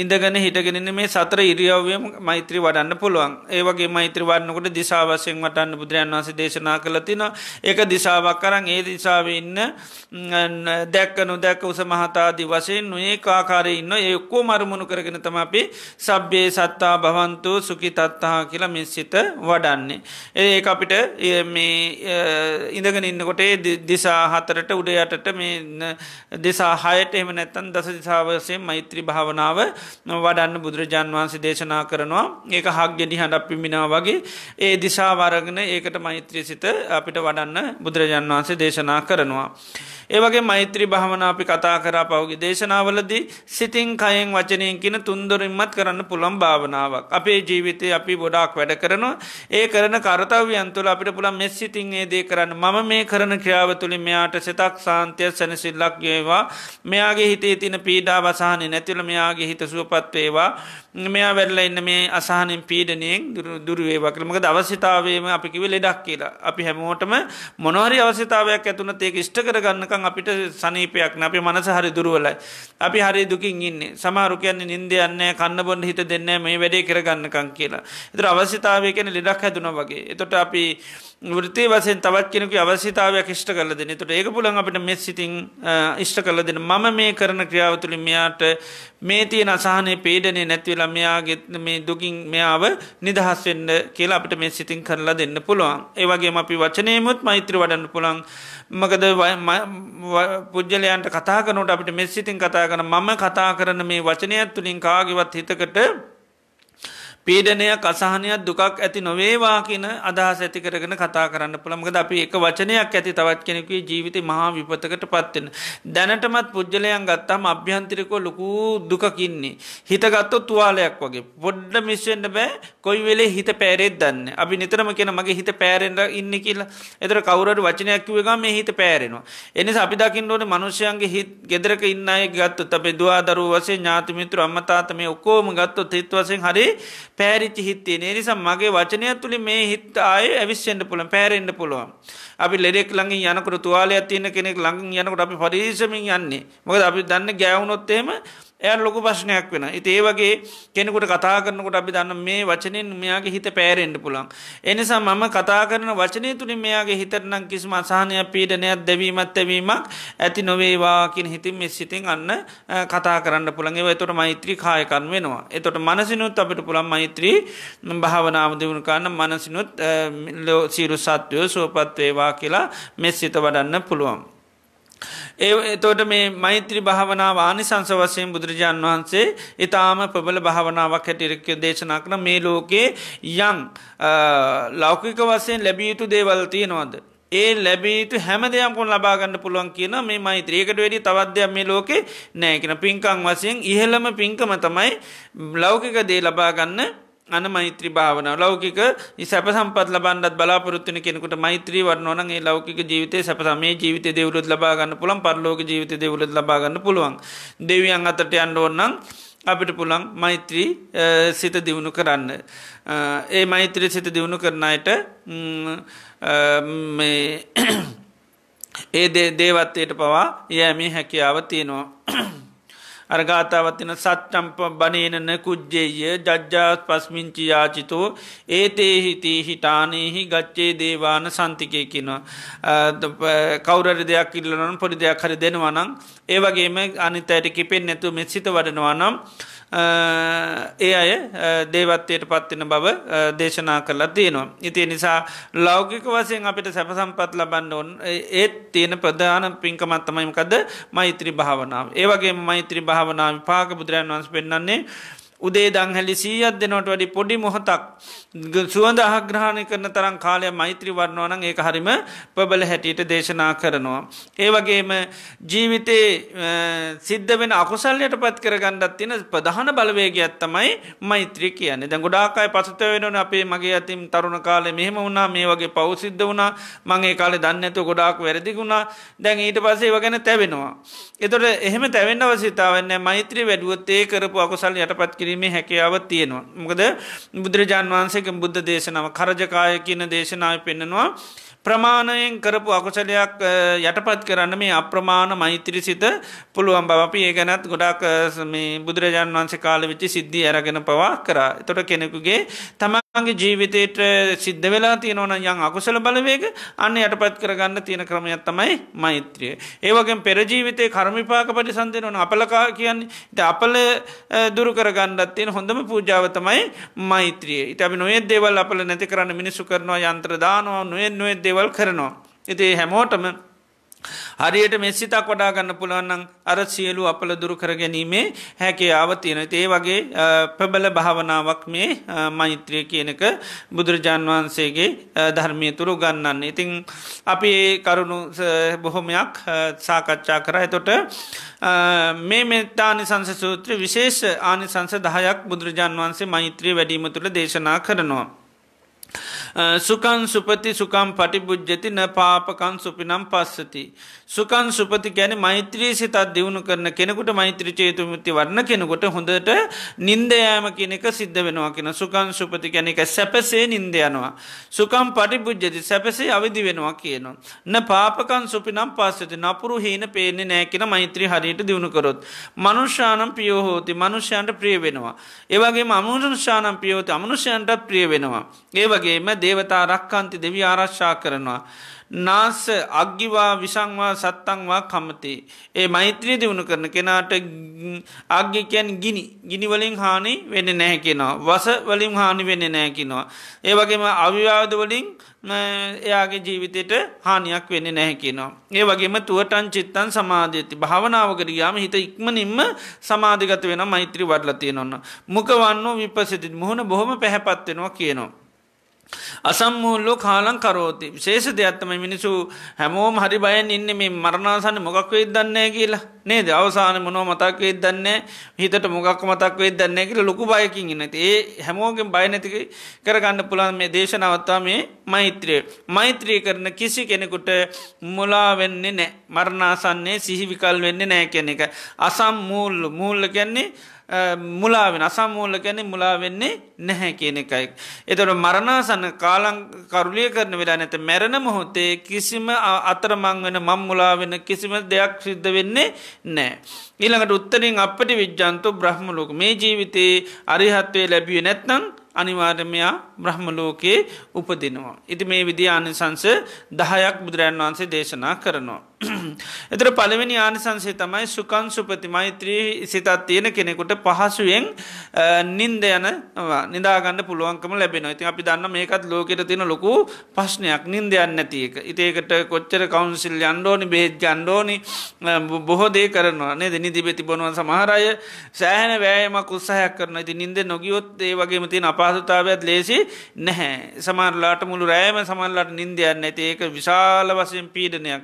ඉඳගෙන හිටගෙනන මේ සතර ඉරියව්වම මෛත්‍රී වඩන්න පුළුවන් ඒවගේ මෛත්‍රී වන්නකොට දිසාවසයෙන් වටන්න බුදුරන් වන්සේ දේශනා කළතින ඒක දිසාවක් කරන් ඒ දිසාාව ඉන්න දැක්කනු දැක්ක උස මහතාදී වශයෙන් නුයේ කාකාර ඉන්න ඒක්කෝ මරමුණු කරගෙන තම අපි සබ්්‍යයේ සත්තා භවන්තු සුකි තත්තා කියලා මිස්සිත වඩන්නේ. ඒ අපිට මේ ඉඳගෙන ඉන්නකොටේ දිසා හතරට උඩයටට මේ දෙසා හයට එම නැත්තන් දස දිසාාවසයෙන් මෛත්‍රී භාවනාව වඩන්න බුදුරජාන් වහන්සේ දේශනා කරනවා ඒක හක් ගෙඩි හඬක් පිමිනා වගේ ඒ දිසා වරගෙන ඒකට මෛත්‍රී සිත අපිට වඩන්න බුදුරජාන් වහන්සේ දේශනා කරනවා. ඒවගේ මෛත්‍රී භාවන අපි කතා කරා පවගේ දේශනාවලදී සිතින් කයෙන් වචනයෙන් කියන තුන්දොරින්මත් කරන්න පුළම් භාවනාවක් අපේ ජීවිතය අපි බොඩක් වැඩ කරනවා ඒ කරන කරතවයන්තුල අපිට පුළන් මෙ සිතින් ඒදේ කරන්න මම මේ කරන ක්‍රියාව තුළින් මෙයාට සිතක් සාන්තය සැනසිල්ලක් ගේවා මෙයාගේ හිතේ තින පීඩා වසාහනය නැතිල මෙයාගේ හිත සුවපත්වේවා මෙයා වැල්ල එන්න මේ අසාහනෙන් පීඩනයෙන් දුරුවේවා කළමක දවසිතාවේම අපිකිව ලෙඩක් කියලා අපි හැමෝටම මොනවරි අවසිතාවයක් ඇතුන ඒක ෂ්ට කරගන්නකං තරන් අපිට සනීපයක් අපි මනස හරි දුරුවලයි. අපි හරි දුකින් ඉන්න සමාරු කියන්නේ නින්ද යන්න කන්න බොන්න හිත දෙන්න මේ වැඩේ කරගන්නකං කියලා. එතර අවශ්‍යතාවය කියන ලෙඩක් හැදුන වගේ. එතොට අපි ෘතේ වසෙන් තවත් කෙනෙකු අවශ්‍යතාවයක් ෂ්ට කල දෙන තුට ඒක පුලන් අපිට මෙ සිතින් ඉෂ්ට කල දෙන මම මේ කරන ක්‍රියාවතුලින් මෙයාට මේ තියෙන අසාහනය පේඩනේ නැතිවලා මෙයාගේ මේ දුකින් මෙයාව නිදහස්වෙන්න කියලා අපිට මේ සිතින් කරලා දෙන්න පුළුවන් ඒවගේ අපි වචනයමුත් මෛත්‍ර වඩන්න පුළන් මකද පුද්ගලයන්ට කතා කනට අපිට මෙස්සිතින් කතා කන මම කතා කරන මේ වචනයක් තුළින් කාගවත් හිතකට පීඩනයක් අසාහනයක් දුකක් ඇති නොවේවා කියන අදහස ඇති කරගෙන කතා කරන්න පුළමකද අපි එක වචනයක් ඇති තවත් කෙනෙකේ ජීවිත මහා විපතකට පත්වෙන. දැනටමත් පුද්ජලයන් ගත්තාම අභ්‍යන්තරිකෝ ලොකු දුකකින්නේ. හිතගත්ත තුවාලයක් වගේ. පොඩ්ඩ මිස්වෙන්ඩ බෑ කොයි වෙලේ හිත පෑරෙත් දන්න. අපි නිතරම කියෙන මගේ හිත පෑරෙන්ට ඉන්න කියලා එතර කවරට වචනයක් වේග මේ හිත පෑරෙනවා. එනි අපි දකිින් ඕන මනුෂයන්ගේ හිත් ගෙදරක ඉන්න අය ගත්තු අපේ දවා දරු වසේ ඥාතිමිතුර අම්මතාත මේ ඔක්කෝම ගත්තු තිත්වසෙන් හරි පැරිච්චි හිත්තේ නේ නිසා මගේ වචනය තුළි මේ හිත් ආය ඇවිස්සෙන්ට පුළන් පැරෙන්න්න පුළුවන් අපි ලෙඩෙක් ළඟින් යනකට තුවාලයක් තියෙන කෙනෙක් ළඟින් යනකට අපි පරිසමින් යන්නේ මොකද අපි දන්න ගෑවුනොත්තේම ඇ ලොක ප්‍රශ්නයක් වෙන ඉති ඒවගේ කෙනෙකුට කතා කරනකොට අපි දන්න මේ වචනෙන් මෙයාගේ හිත පෑරෙන්ඩ පුළන් එනිසා මම කතා කරන වචනය තුළි මෙයාගේ හිතරනම් කිසිම අසාහනයක් පීඩනයක් දැවීමත් ඇවීමක් ඇති නොවේවාකින් හිතින් මෙ සිතින් අන්න කතා කරන්න පුළන්ගේ එතොට මෛත්‍රී කායකන් වෙනවා එතොට මනසිනුත් අපිට පුළන් මෛත්‍රී භාවනාව දෙවුණු කරන්න මනසිනුත් සීරු සත්වයෝ සුවපත්වේවා කියලා මෙ සිත වඩන්න පුළුවන් ඒ එතෝට මේ මෛත්‍රි භාවනාව ආනිසංස වසයෙන් බුදුරජාන් වහන්සේ ඉතාම ප්‍රබල භාවනාවක් හැටිරක්ය දේශනා කන මේ ලෝකේ යං ලෞකික වසයෙන් ලැබියයුතු දේවල්තියනවාද. ඒ ලැබීතු හැම දෙයක්කුන් ලබාගන්න පුළුවන් කියන මේ මෛත්‍රීකට වැඩි තවද්‍යයක් මේ ලෝකේ නෑකෙන පින්කං වසයෙන් ඉහළම පින්කම තමයි ලෞකික දේ ලබාගන්න අන මෛත්‍රී භාවනාව ලෞකික සැප සම්පත් ලබන්නත් බලාපොරත්තුන කෙනෙකුට මෛත්‍රී වරනෝන ඒ ලෞකික ජීවිත සැපසමේ ජීවිත දෙවරුත් ලබාගන්න පුළන් පරලෝක ජීවිත දෙවරුත් ලබාගන්න පුළුවන් දෙවියන් අතට අන්න ඕන්නම් අපිට පුළන් මෛත්‍රී සිත දියුණු කරන්න. ඒ මෛත්‍රී සිත දියුණු කරනයට [clears throat] ඒ දේවත්තයට පවා යෑමේ හැකියාව තියෙනවා. අරගාතාවත්තින සට්ටම්ප බනේනන කුද්ජේය ජජ්ජාත් පස්මිංචි යාචිතෝ ඒතේහිතී හිටානයහි ගච්චේ දේවාන සන්තිකය කිනවා. කවුරර දෙයක් ඉල්ලනන් පොඩි දෙයක් හරි දෙනවනම් ඒවගේම අනිතයට කිපෙන් නැතු මෙ සිත වඩනවා නම් ඒ අය දේවත්වයට පත්වෙන බව දේශනා කරලා තියෙනවා. ඉතිය නිසා ලෞගික වසයෙන් අපිට සැපසම්පත් ලබන්න ඔන් ඒත් තියෙන ප්‍රධාන පින්කමත්තමයිමකද මෛත්‍රී භාවනාව. ඒවගේ මෛත්‍රී භාවනාව පාක බුදුරන් වන්ස පෙන්න්නන්නේ උදේ දංහැලි සීයත් දෙනොට වැඩි පොඩි මොහොතක් සුවඳ අහග්‍රහණය කරන තරම් කාලය මෛත්‍රී වර්ණවනං ඒක හරිම ප්‍රබල හැටියට දේශනා කරනවා. ඒවගේම ජීවිතයේ සිද්ධ වෙන අකුසල්ලයට පත් කරගණ්ඩත් තින ප්‍රධාන බලවේගයක් තමයි මෛත්‍රී කියන්නේ දැ ගොඩාකායි පසුත වෙනන අපේ මගේ ඇතින් තරුණ කාලෙ මෙහෙම වුණා මේ වගේ පෞසිද්ධ වුණා මගේ කාලෙ දන්නඇතු ගොඩාක් වැරදිගුණා දැන් ඊට පසේ වගැන තැබෙනවා. එතොට එහෙම තැවෙන්න වසිතාවන්න මෛත්‍රී වැඩුවත්තේ කරපු අකුසල් යටපත් කිරීම කිරීමේ හැකියාව තියෙනවා. මොකද බුදුරජාන් වහන්සේක බුද්ධ දේශනාව කරජකාය කියන දේශනාව පෙන්නනවා. ප්‍රමාණයෙන් කරපු අකුසලයක් යටපත් කරන්න මේ අප්‍රමාණ මෛත්‍රී සිත පුළුවන් බව අපි ඒ ගැනත් ගොඩක් මේ බුදුරජාන් වහන්සේ කාල වෙච්චි සිද්ධිය අරගෙන පවා කරා. එතකොට කෙනෙකුගේ තම ගේ ජීවිතයට සිද්ධ වෙලා තියෙනවන යං අකුසල බලවේග අන්න යටපත් කරගන්න තියෙන ක්‍රමයක් තමයි මෛත්‍රිය. ඒවගේ පෙරජීවිතය කර්මිපාක පටිසන්දය වන අපලකා කියන්නේ ද අපල දුරු කරගන්නත් තියෙන හොඳම පූජාවතමයි මෛත්‍රිය ඉතබි නොේ දේවල් අපල නැති කරන්න මිනිසු කරනවා යන්ත්‍රදානවා නොේ නොේ දේවල් කරනවා. ඉතිේ හැමෝටම හරියට මෙස්සිතක් වඩාගන්න පුළුවන්නම් අර සියලු අපල දුරුකර ගැනීමේ හැකයාව තියෙනට ඒ වගේ ප්‍රබල භාවනාවක් මේ මෛත්‍රිය කියනක බුදුරජාන් වහන්සේගේ ධර්මය තුරු ගන්නන්න. ඉතිං අපි ඒ කරුණු බොහොමයක් සාකච්ඡා කර එතොට මේ මෙත්තානි සංස සූත්‍ර විශේෂ ආනි සංස දහයක් බුදුරජාන් වහන්සේ මෛත්‍රී වැඩීම තුළ දේශනා කරනවා. සුකන් සුපති සුකම් පටිබුද්ජති න පාපකන් සුපිනම් පස්සති. සුකන් සුපති ගැන මෛත්‍රී සිතත් දියුණු කරන කෙනෙකුට මෛත්‍රී චේතුමුති වරණ කෙනකොට හොඳට නින්දයෑම කෙනෙක සිද්ධ වෙනවා කියෙන සුකන් සුපති ගැනෙක සැපසේ නින්දයනවා. සුකම් පටිබුද්ජති සැපසේ අවිදි වෙනවා කියනවා. න පාපකන් සුපිනම් පස්සති නපුරු හීන පේන්නේ නෑ කියෙන මෛත්‍රී හරියට දියුණුකරොත්. මනුෂ්‍යානම් පියෝහෝති මනුෂ්‍යයන්ට ප්‍රිය වෙනවා. ඒවගේ අමුනුෂ්‍යානම් පියෝති අමනුෂ්‍යයන්ටත් ප්‍රිය වෙනවා. ඒවගේම දේවතා රක්කන්ති දෙවි ආරශ්ා කරනවා. නාස අග්ගිවා විසංවා සත්තංවා කමතේ. ඒ මෛත්‍රී දියුණු කරන කෙනාට අග්ගිකයන් ගිනි ගිනිවලින් හානි වෙන නැහැකෙනවා. වස වලින් හානි වෙන නෑකිනවා. ඒ වගේම අවිවාද වලින් එයාගේ ජීවිතයට හානියක් වෙන්න නැහැකිනවා. ඒ වගේම තුවටන් චිත්තන් සමාධයති භාවනාවකරයාම හිත ඉක්මනින්ම සමාධිගත වෙන මෛත්‍රී වඩලතිය නොන්න. මුකවන්න විපසිති මුහුණ බොහොම පැහැපත්වෙනවා කියනවා. අසම්මූල්ලෝ කාලං කරෝති ශේෂ දෙයක්ත්තම මිනිසු හැමෝම හරි බයෙන් ඉන්න මේ මරණාසන්න මොකක් වෙයි දන්නේ කියලා නේද අවසාන මොනෝ මතක් වෙයි දන්නේ හිතට මොකක් මතක් වෙයි දන්නේ කියලා ලොකු බයකින් ඉන්න. ඒ හැමෝගෙන් බය නැති කරගන්න පුළුවන් මේ දේශනාවත්තා මේ මෛත්‍රිය. මෛත්‍රිය කරන කිසි කෙනෙකුට මුලා වෙන්නේ නැහැ. මරණාසන්නේ සිහි විකල් වෙන්නේ නැහැ කියන එක. අසම්මූල්ල මූල්ල කියන්නේ මුලාවෙන අසම්මූල ගැන මුලා වෙන්නේ නැහැ කියන එකයි. එතොට මරණාසන්න කාලං කරුලිය කරන වෙලා නැත මැරණ මොහොතේ කිසිම අතරමං වෙන මං මුලා වෙන කිසිම දෙයක් සිද්ධ වෙන්නේ නෑ. ඊළඟට උත්තරින් අපට විද්ජන්තු බ්‍රහ්මලෝක මේ ජීවිතයේ අරිහත්වය ලැබිය නැත්නං අනිවාර්මයා බ්‍රහ්මලෝකයේ උපදිනවා. ඉති මේ විදි ආනිසංස දහයක් බුදුරන් වහන්සේ දේශනා කරනවා. [clears throat] එතර පළවෙනි ආනිසන්සේ තමයි සුකන් සුපති මෛත්‍රී සිතත් තියෙන කෙනෙකුට පහසුවෙන් නින්ද යන නිදාගන්න පුළුවන්කම ලැබෙන ඉතින් අපි දන්න මේකත් ලෝකෙට තියෙන ලොකු ප්‍රශ්නයක් නින්ද යන්න නැතික ඉතේකට කොච්චර කවුන්සිල් යන්ඩෝනි බේද් යන්ඩෝනි බොහෝදේ කරනවා නේ නිදිබෙති බොනුවන් සමහරය සෑහන වෑයම කුත්සහයක් කරන ඉති නින්ද නොගියොත් ඒ වගේම තියෙන අපහසුතාවයක් ලේසි නැහැ සමරලාට මුළු රෑම සමල්ලට නින්දයන්න ඇති ඒක විශාල වසයෙන් පීඩනයක්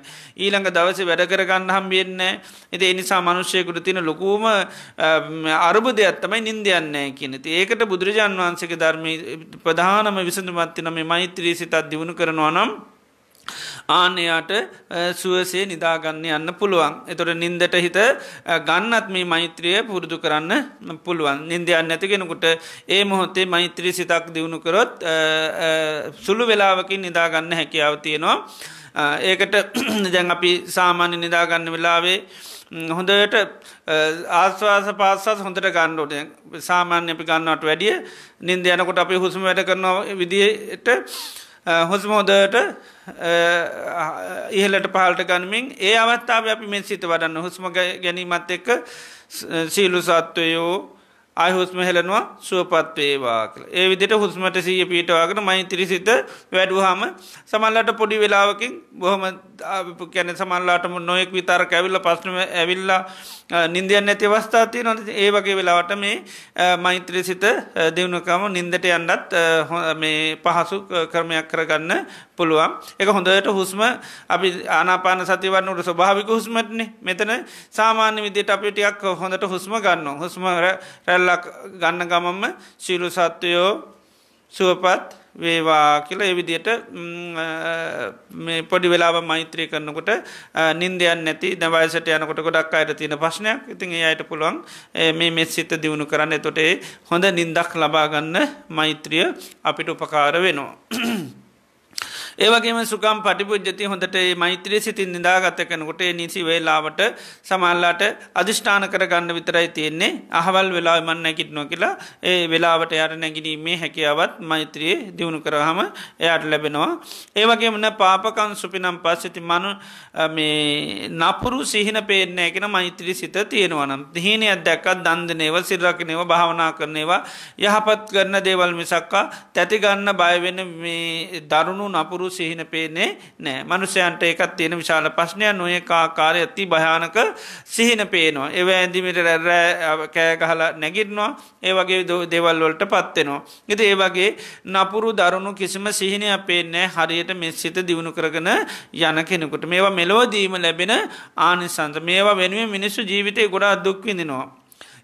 ඊළඟ ඊළඟ දවස වැඩ කරගන්න හම්බියෙන්නේ එති එනිසා මනුෂ්‍යයකුට තින ලොකූම අරබුදයක්ත්තමයි නින්දයන්නෑ කියනති ඒකට බුදුරජාන් වහන්සේක ධර්මය ප්‍රධානම විසඳමත්තින මේ මෛත්‍රී සිතත් දියුණු කරනවා නම් ආනයාට සුවසේ නිදාගන්න යන්න පුළුවන්. එතොට නින්දට හිත ගන්නත් මේ මෛත්‍රිය පුරුදු කරන්න පුළුවන්. නින්දයන්න ඇතිගෙනකුට ඒ මොහොත්තේ මෛත්‍රී සිතක් දියුණු කරොත් සුළු වෙලාවකින් නිදාගන්න හැකියාව තියෙනවා. ඒකට [clears throat] දැන් අපි සාමාන්‍ය නිදාගන්න වෙලාවේ හොඳට ආස්වාස පාසස් හොඳට ගණ්ඩෝට සාමාන්‍ය අපි ගන්නට වැඩිය නින්ද යනකොට අපි හුසුම වැඩ කරනවා විදියට හොසම හොදට ඉහලට පහලට ගනිමින් ඒ අවත්තාව අපි මෙ සිත වඩන්න හුස්ම ගැනීමත් එක්ක සීලු සත්වයෝ අය හුස්ම හෙලනවා සුවපත් වේවා කළ ඒ විදිට හුස්මට සීය පීටවාගෙන මයි තිරිසිත වැඩුහාම සමල්ලට පොඩි වෙලාවකින් බොහොම කැන සමල්ලාටම නොයෙක් විතර කැවිල්ල පස්සම ඇවිල්ලා නින්දයන් ඇති අවස්ථාතිය නො ඒ වගේ වෙලාවට මේ මෛත්‍රී සිත දෙවුණකම නින්දට යන්නත් මේ පහසු ක්‍රමයක් කරගන්න පුළුවන් එක හොඳට හුස්ම අපි ආනාපාන සතිවන්නට ස්වභාවික හුස්මටන මෙතන සාමාන්‍ය විදියට අපිටියක් හොඳට හුස්ම ගන්න හුස්ම රැල්ලක් ගන්න ගමම ශීලු සත්වයෝ සුවපත් වේවා කියල එවිදියට පොඩි වෙලා මෛත්‍රය කරන්නකොට නින්දයන් නැති දවයිසට යනකොට ගොඩක් අයට තියෙන ප්‍රශ්නයක් ඉතින් අයට පුළුවන් මේ මෙත් සිත දියුණු කරන්න තොටේ හොඳ නින්දක් ලබාගන්න මෛත්‍රිය අපිට උපකාර වෙනවා. ඒවගේම සුකම් පටිපුද්ජති හොඳට මෛත්‍රී සිතින් නිදාගත කනකොට නිසි වේලාවට සමල්ලාට අධිෂ්ඨාන කරගන්න විතරයි තියෙන්නේ අහවල් වෙලා මන්න නැකිටනො කියලා ඒ වෙලාවට යට නැගිනීමේ හැකියාවත් මෛත්‍රයේ දියුණු කරහම එයට ලැබෙනවා. ඒවගේමන පාපකන් සුපිනම් පස්සති මනු නපුරු සිහින පේනෑ කෙන මෛත්‍රී සිත තියෙනවනම් හිනය දැක්කත් දන්දනේව සිල්රකිනව භාවනා කරනේවා යහපත් කරන දේවල් මිසක්කා තැතිගන්න බයවෙන දරුණු නපුරු වූ සිහින පේන්නේ නෑ මනුසයන්ට එකත් තියෙන විශාල ප්‍රශ්නයන් නොය කාකාරය ඇති භයානක සිහින පේනවා එව ඇඳිමිට රැර කෑගහල නැගිරනවා ඒ වගේ දෙවල් වලට පත්වෙනවා. එති ඒ වගේ නපුරු දරුණු කිසිම සිහිනය පේනෑ හරියට මෙස්සිත දියුණු කරගන යන කෙනෙකුට මේවා මෙලෝදීම ලැබෙන ආනිසන්ත මේවා වෙනුවෙන් මිනිස්සු ජීවිතය ගොඩා දුක්විඳනවා.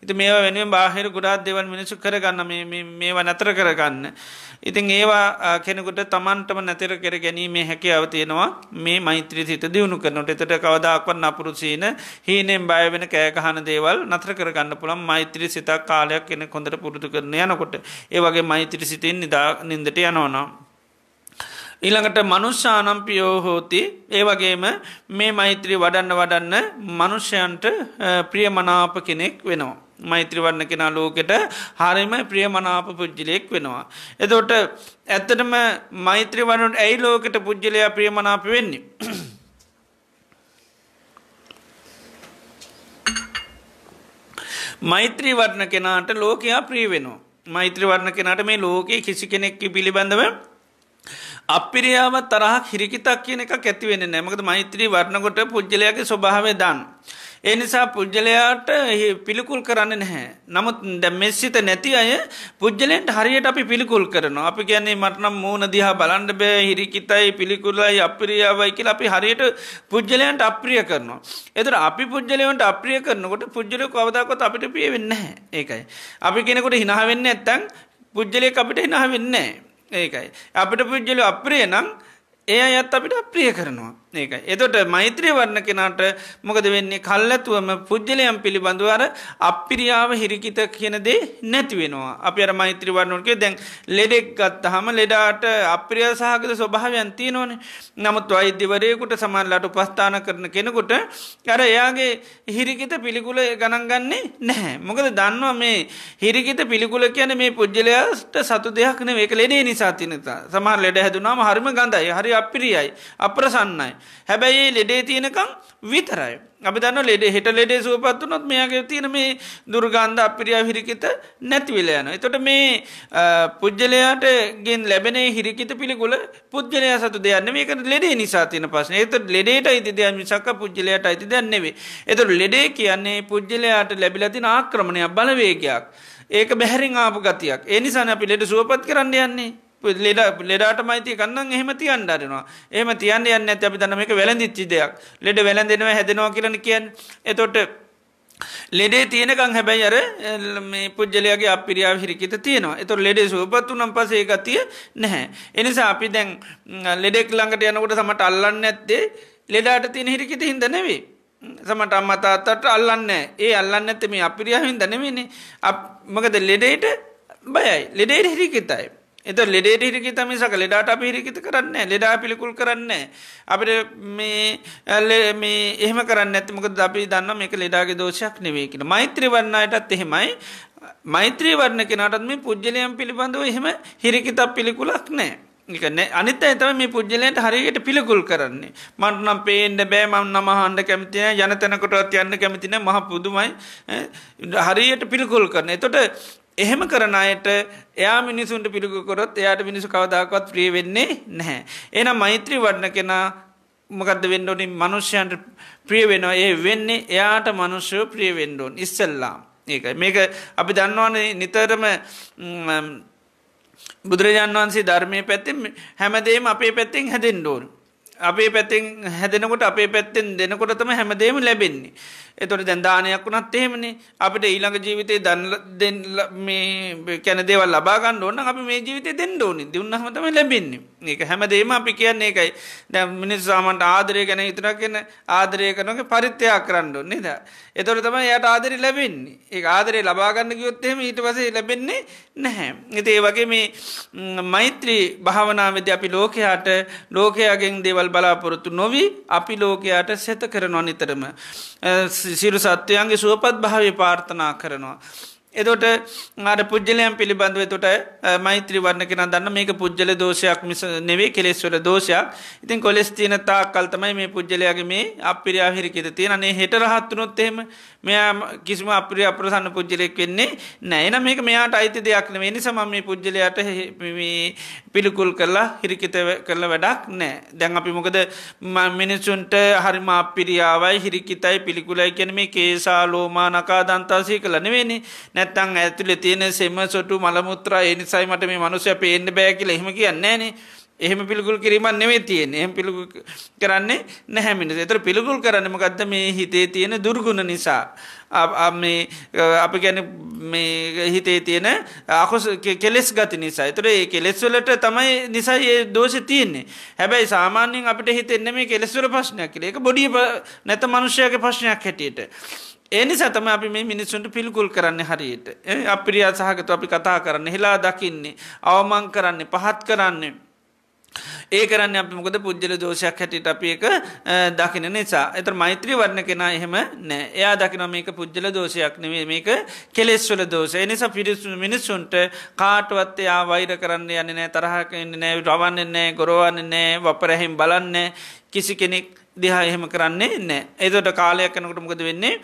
ඉති මේ වෙනුවෙන් බාහිර ගොඩාත් දෙවල් මිනිසු කරගන්න මේ නතර කරගන්න. ඉතින් ඒවා කෙනෙකුට තමන්ටම නැතර කර ගැනීමේ හැකියාව තියෙනවා මේ මෛත්‍රී සිත දියුණු කරනට එතට කවදක්වන් අපපුරුසීන හීනෙන් බයවෙන කෑගහන දේවල් නත්‍ර කරගන්න පුළන් මෛත්‍රී සිතක් කාලයක් කෙන කොඳට පුරුදු කරන යනකොට ඒවගේ මෛත්‍රී සිතෙන් නිදා නින්දට යනවනවා. ඊළඟට මනුෂ්‍යානම්පියෝ හෝති ඒවගේම මේ මෛත්‍රී වඩන්න වඩන්න මනුෂ්‍යයන්ට ප්‍රියමනාප කෙනෙක් වෙනවා. මෛත්‍රවන්න කෙනා ලෝකෙට හරිම ප්‍රිය මනාප පුද්ජිලයෙක් වෙනවා. එදොට ඇත්තටම මෛත්‍රවනුන් ඇයි ලෝකට පුද්ජලයා ප්‍රිය මනාප වෙන්නේ. මෛත්‍රීවරණ කෙනාට ලෝකයා ප්‍රී වෙනවා. මෛත්‍රවරණ කෙනට මේ ලෝකයේ කිසි කෙනෙක්කි පිළිබඳව අපිරියාව තරහ හිරිකිතක් කියන එක ඇතිවෙන නෑමකද මෛත්‍රී වරණකොට පුද්ජලයාගේ ස්වභාවය දන්. ඒ නිසා පුද්ගලයාට පිළිකුල් කරන්න නැහැ. නමුත් මෙස්සිත නැති අය පුද්ගලෙන්ට හරියට අපි පිළිකුල් කරනවා. අපි කියන්නේ මටනම් මූුණ දිහා බලන්ඩ බෑ හිරිකිතයි පිළිකුල්ලයි අප්‍රියාවයි කියල අපි හරියට පුද්ගලයන්ට අප්‍රිය කරනවා. එතර අපි පුද්ගලයන්ට අප්‍රිය කරනකොට පුද්ගලය කවදකොත් අපිට පිය වෙන්න ඒකයි. අපි කෙනෙකුට හිනාවෙන්න ඇත්තැන් පුද්ගලය අපිට හිනාවෙන්නේ ඒකයි. අපිට පුද්ගලය අප්‍රිය නම් ඒ අයත් අපිට අප්‍රිය කරනවා. ඒක එතොට මෛත්‍රය වරණ කෙනාට මොකද වෙන්නේ කල්ලඇතුවම පුද්ගලයම් පිළිබඳවර අපිරියාව හිරිකිත කියනදේ නැති වෙනවා අප අර මෛත්‍රී වරණුන්ගේ දැන් ලෙඩෙක් ගත්ත හම ලෙඩාට අප්‍රිය සහගත ස්වභාවයන්තිය නොනේ නමුත් අයිද්‍යවරයකුට සමල්ලට උපස්ථාන කරන කෙනෙකුට කර එයාගේ හිරිකිත පිළිකුල ගණන්ගන්නේ නැහැ මොකද දන්නවා මේ හිරිකිත පිළිකුල කියන මේ පුද්ගලයාට සතු දෙයක්න වේක ලෙඩේ නිසා තිනතා සමහර ලෙඩ හැදුනාම හරිම ගඳයි හරි අපිරියයි අප්‍රසන්නයි හැබැයි ඒ ලෙඩේ තියෙනකං විතරයි. අපි දන්න ලෙඩ හෙට ලෙඩේ සුවපත් වනොත් මෙයාගේ තියෙන මේ දුර්ගන්ධ අපිරියා හිරිකිත නැතිවිල යන. එතොට මේ පුද්ගලයාට ගෙන් ලැබෙනේ හිරිකිත පිළිගුල පුද්ගලය සතු දෙයන්න මේක ලෙඩේ නිසා තින පසන එත ලෙඩේට අයිති දෙයක් මිසක්ක පුද්ගලයට අයිති දෙයන්නෙවේ. එතුට ලෙඩේ කියන්නේ පුද්ගලයාට ලැබිලතින ආක්‍රමණයක් බලවේගයක්. ඒක බැහැරිං ආපු ගතියක්. ඒ නිසා අපි ලෙඩ සුවපත් කරන්න යන්නේ. ලෙඩ ලෙඩාට මයිති කන්න එහෙම තියන් අරනවා එහම තියන් යන්න ඇති අපි තනම එක වැලඳදිච්චි දෙයක් ලෙඩ වැලඳෙනවා හැදෙනවා කියලන කියන් එතොට ලෙඩේ තියෙනකං හැබැයි අර පුද්ජලයාගේ අපිරියාව හිරිකිත තියෙනවා එතුො ලෙඩේ සූපත් වනම් පසේ ගතිය නැහැ. එනිසා අපි දැන් ලෙඩෙක් ළඟට යනකොට සමට අල්ලන්න ඇත්තේ ලෙඩාට තියෙන හිරිකිත හිද නැවේ. සමට අම්මතාත්තට අල්ලන්න ඒ අල්ලන්න ඇතම අපිරියාවින් දනවෙන්නේ මකද ලෙඩේට බයයි ලෙඩේට හිරිකිතයි. එද ලෙඩේට හිරිකිත මිසක ලෙඩාට අපි හිරිකිත කරන්න ලෙඩා පිළිකුල් කරන්න අපිට මේ ඇල්ල මේ එහම කරන්න ඇතිමක දබි දන්න මේක ලෙඩාගේ දෝෂයක් නෙවේ කියෙන මෛත්‍රී වන්නයටත් එහෙමයි මෛත්‍රී වරණ කෙනටත් මේ පුද්ජලයම් පිළිබඳව එහෙම හිරිකිතක් පිළිකුලක් නෑ නිකන අනිත ඇතම මේ පුද්ජලයට හරියට පිළිකුල් කරන්නේ මට නම් පේන්ඩ බෑ මම් නම හන්ඩ කැමතිය යන තැනකොටත් යන්න කැමතින මහ පුදුමයි හරියට පිළිකුල් කරන එතොට එහෙම කරන අයට එයා මිනිසුන්ට පිළිගුකොරොත් එයාට මිනිසු කවදාකවත් ප්‍රිය වෙන්නේ නැහැ. එනම් මෛත්‍රී වඩන කෙනා මොකක්ද වෙන්න ඕනි මනුෂ්‍යයන්ට ප්‍රිය වෙනවා ඒ වෙන්නේ එයාට මනුෂ්‍යය ප්‍රිය වෙන්න ඕන ඉස්සල්ලාම්. ඒක මේක අපි දන්නවනේ නිතරම බුදුරජාන් වහන්සේ ධර්මය පැත්තෙන් හැමදේම අපේ පැත්තෙන් හැදෙන් ඩෝන්. අපේ පැත්තෙන් හැදෙනකොට අපේ පැත්තෙන් දෙනකොටතම හැමදේම ලැබෙන්නේ. එතොට දැන්දානයක් වුණත් එහෙමනේ අපිට ඊළඟ ජීවිතය දන්න කැන දේවල් ලබාගන්න ඕන්න අපි මේ ජීවිතය දෙන්න ඕනි දුන්නහමතම ලැබෙන්නේ ඒක හැමදේම අපි කියන්නේ එකයි දැ මිනිස්සාමන්ට ආදරය ගැන ඉතර කියෙන ආදරය කනක පරිත්‍යයක් කරන්න නේද. එතොට තම යට ආදරි ලැබෙන්නේ ඒ ආදරේ ලබාගන්න ගයොත්තෙම ඊට පසේ ලැබෙන්නේ නැහැ. එති ඒ වගේ මේ මෛත්‍රී භාවනාවද අපි ලෝකයාට ලෝකයාගෙන් දේවල් බලාපොරොත්තු නොවී අපි ලෝකයාට සෙත කරනවා නිතරම. සිරු සත්වයන්ගේ සුවපත් භාවය පාර්ථනා කරනවා. එදොට අර පුද්ජලයන් පිළිබඳව තොට මෛත්‍රී වන්න කෙන දන්න මේක පුද්ජල දෝෂයක් මිස නෙවේ කෙලෙස්වල දෝෂයක් ඉතින් කොලෙස් තියන තා කල්තමයි මේ පුද්ජලයාගේ මේ අපිරියාහිරිකෙද තියෙන අනේ හෙට රහත්තුනොත්තෙම මෙයා කිසිම අපිරි අප්‍රසන්න පුද්ජලෙක් වෙන්නේ නෑන මේක මෙයාට අයිති දෙයක් නෙ නිසම මේ පුද්ජලයට පිළිකුල් කරලා හිරිකිත කරලා වැඩක් නෑ දැන් අපි මොකද මිනිසුන්ට හරිම අපිරියාවයි හිරිකිතයි පිළිකුලයි කැන මේ කේසා ලෝමා නකා දන්තාසය කළ නෙවෙනි නැත්තං ඇතුලෙ තියෙන සෙම සොටු මළමුත්‍රා එනිසයි මට මේ මනුසය පේෙන්ඩ බෑකිල එහෙම කියන්නේ නෑනේ එහෙම පිළිකුල් කිරීමක් නෙවෙයි තියෙන්නේ. එහෙම පිළිකුල් කරන්නේ නැහැ මිනිස්සු. ඒතර පිළිකුල් කරන්නේ මොකද්ද මේ හිතේ තියෙන දුර්ගුණ නිසා. මේ අපි කියන්නේ මේ හිතේ තියෙන අකුස කෙලෙස් ගති නිසා. ඒතර ඒ කෙලෙස් වලට තමයි නිසා මේ දෝෂය තියෙන්නේ. හැබැයි සාමාන්‍යයෙන් අපිට හිතෙන්නේ මේ කෙලෙස් වල ප්‍රශ්නයක් කියලා. ඒක බොඩිය නැත මිනිස්යාගේ ප්‍රශ්නයක් හැටියට. ඒ නිසා තමයි අපි මේ මිනිස්සුන්ට පිළිකුල් කරන්නේ හරියට. අප්‍රිය සහගතව අපි කතා කරන්නේ, හෙලා දකින්නේ, අවමන් කරන්නේ, පහත් කරන්නේ. ඒ කරන්න අප මොකද පුද්ජල දෝෂයක් හැටිට අප එක දකින නිසා එත මෛත්‍රී වරණ කෙනා එහෙම නෑ එයා දකින මේක පුද්ජල දෝෂයක් නෙවේ මේක කෙලෙස්වල දෝෂ එනිසා පිරිසු මිනිස්සුන්ට කාටවත් එයා වෛර කරන්න යන්න නෑ තරහකන්න නෑ රවන්න නෑ ගොරවන්න නෑ වපරැහිම් බලන්න කිසි කෙනෙක් දිහා එහෙම කරන්නේ නෑ එතට කාලයක් කනකට මොකද වෙන්නේ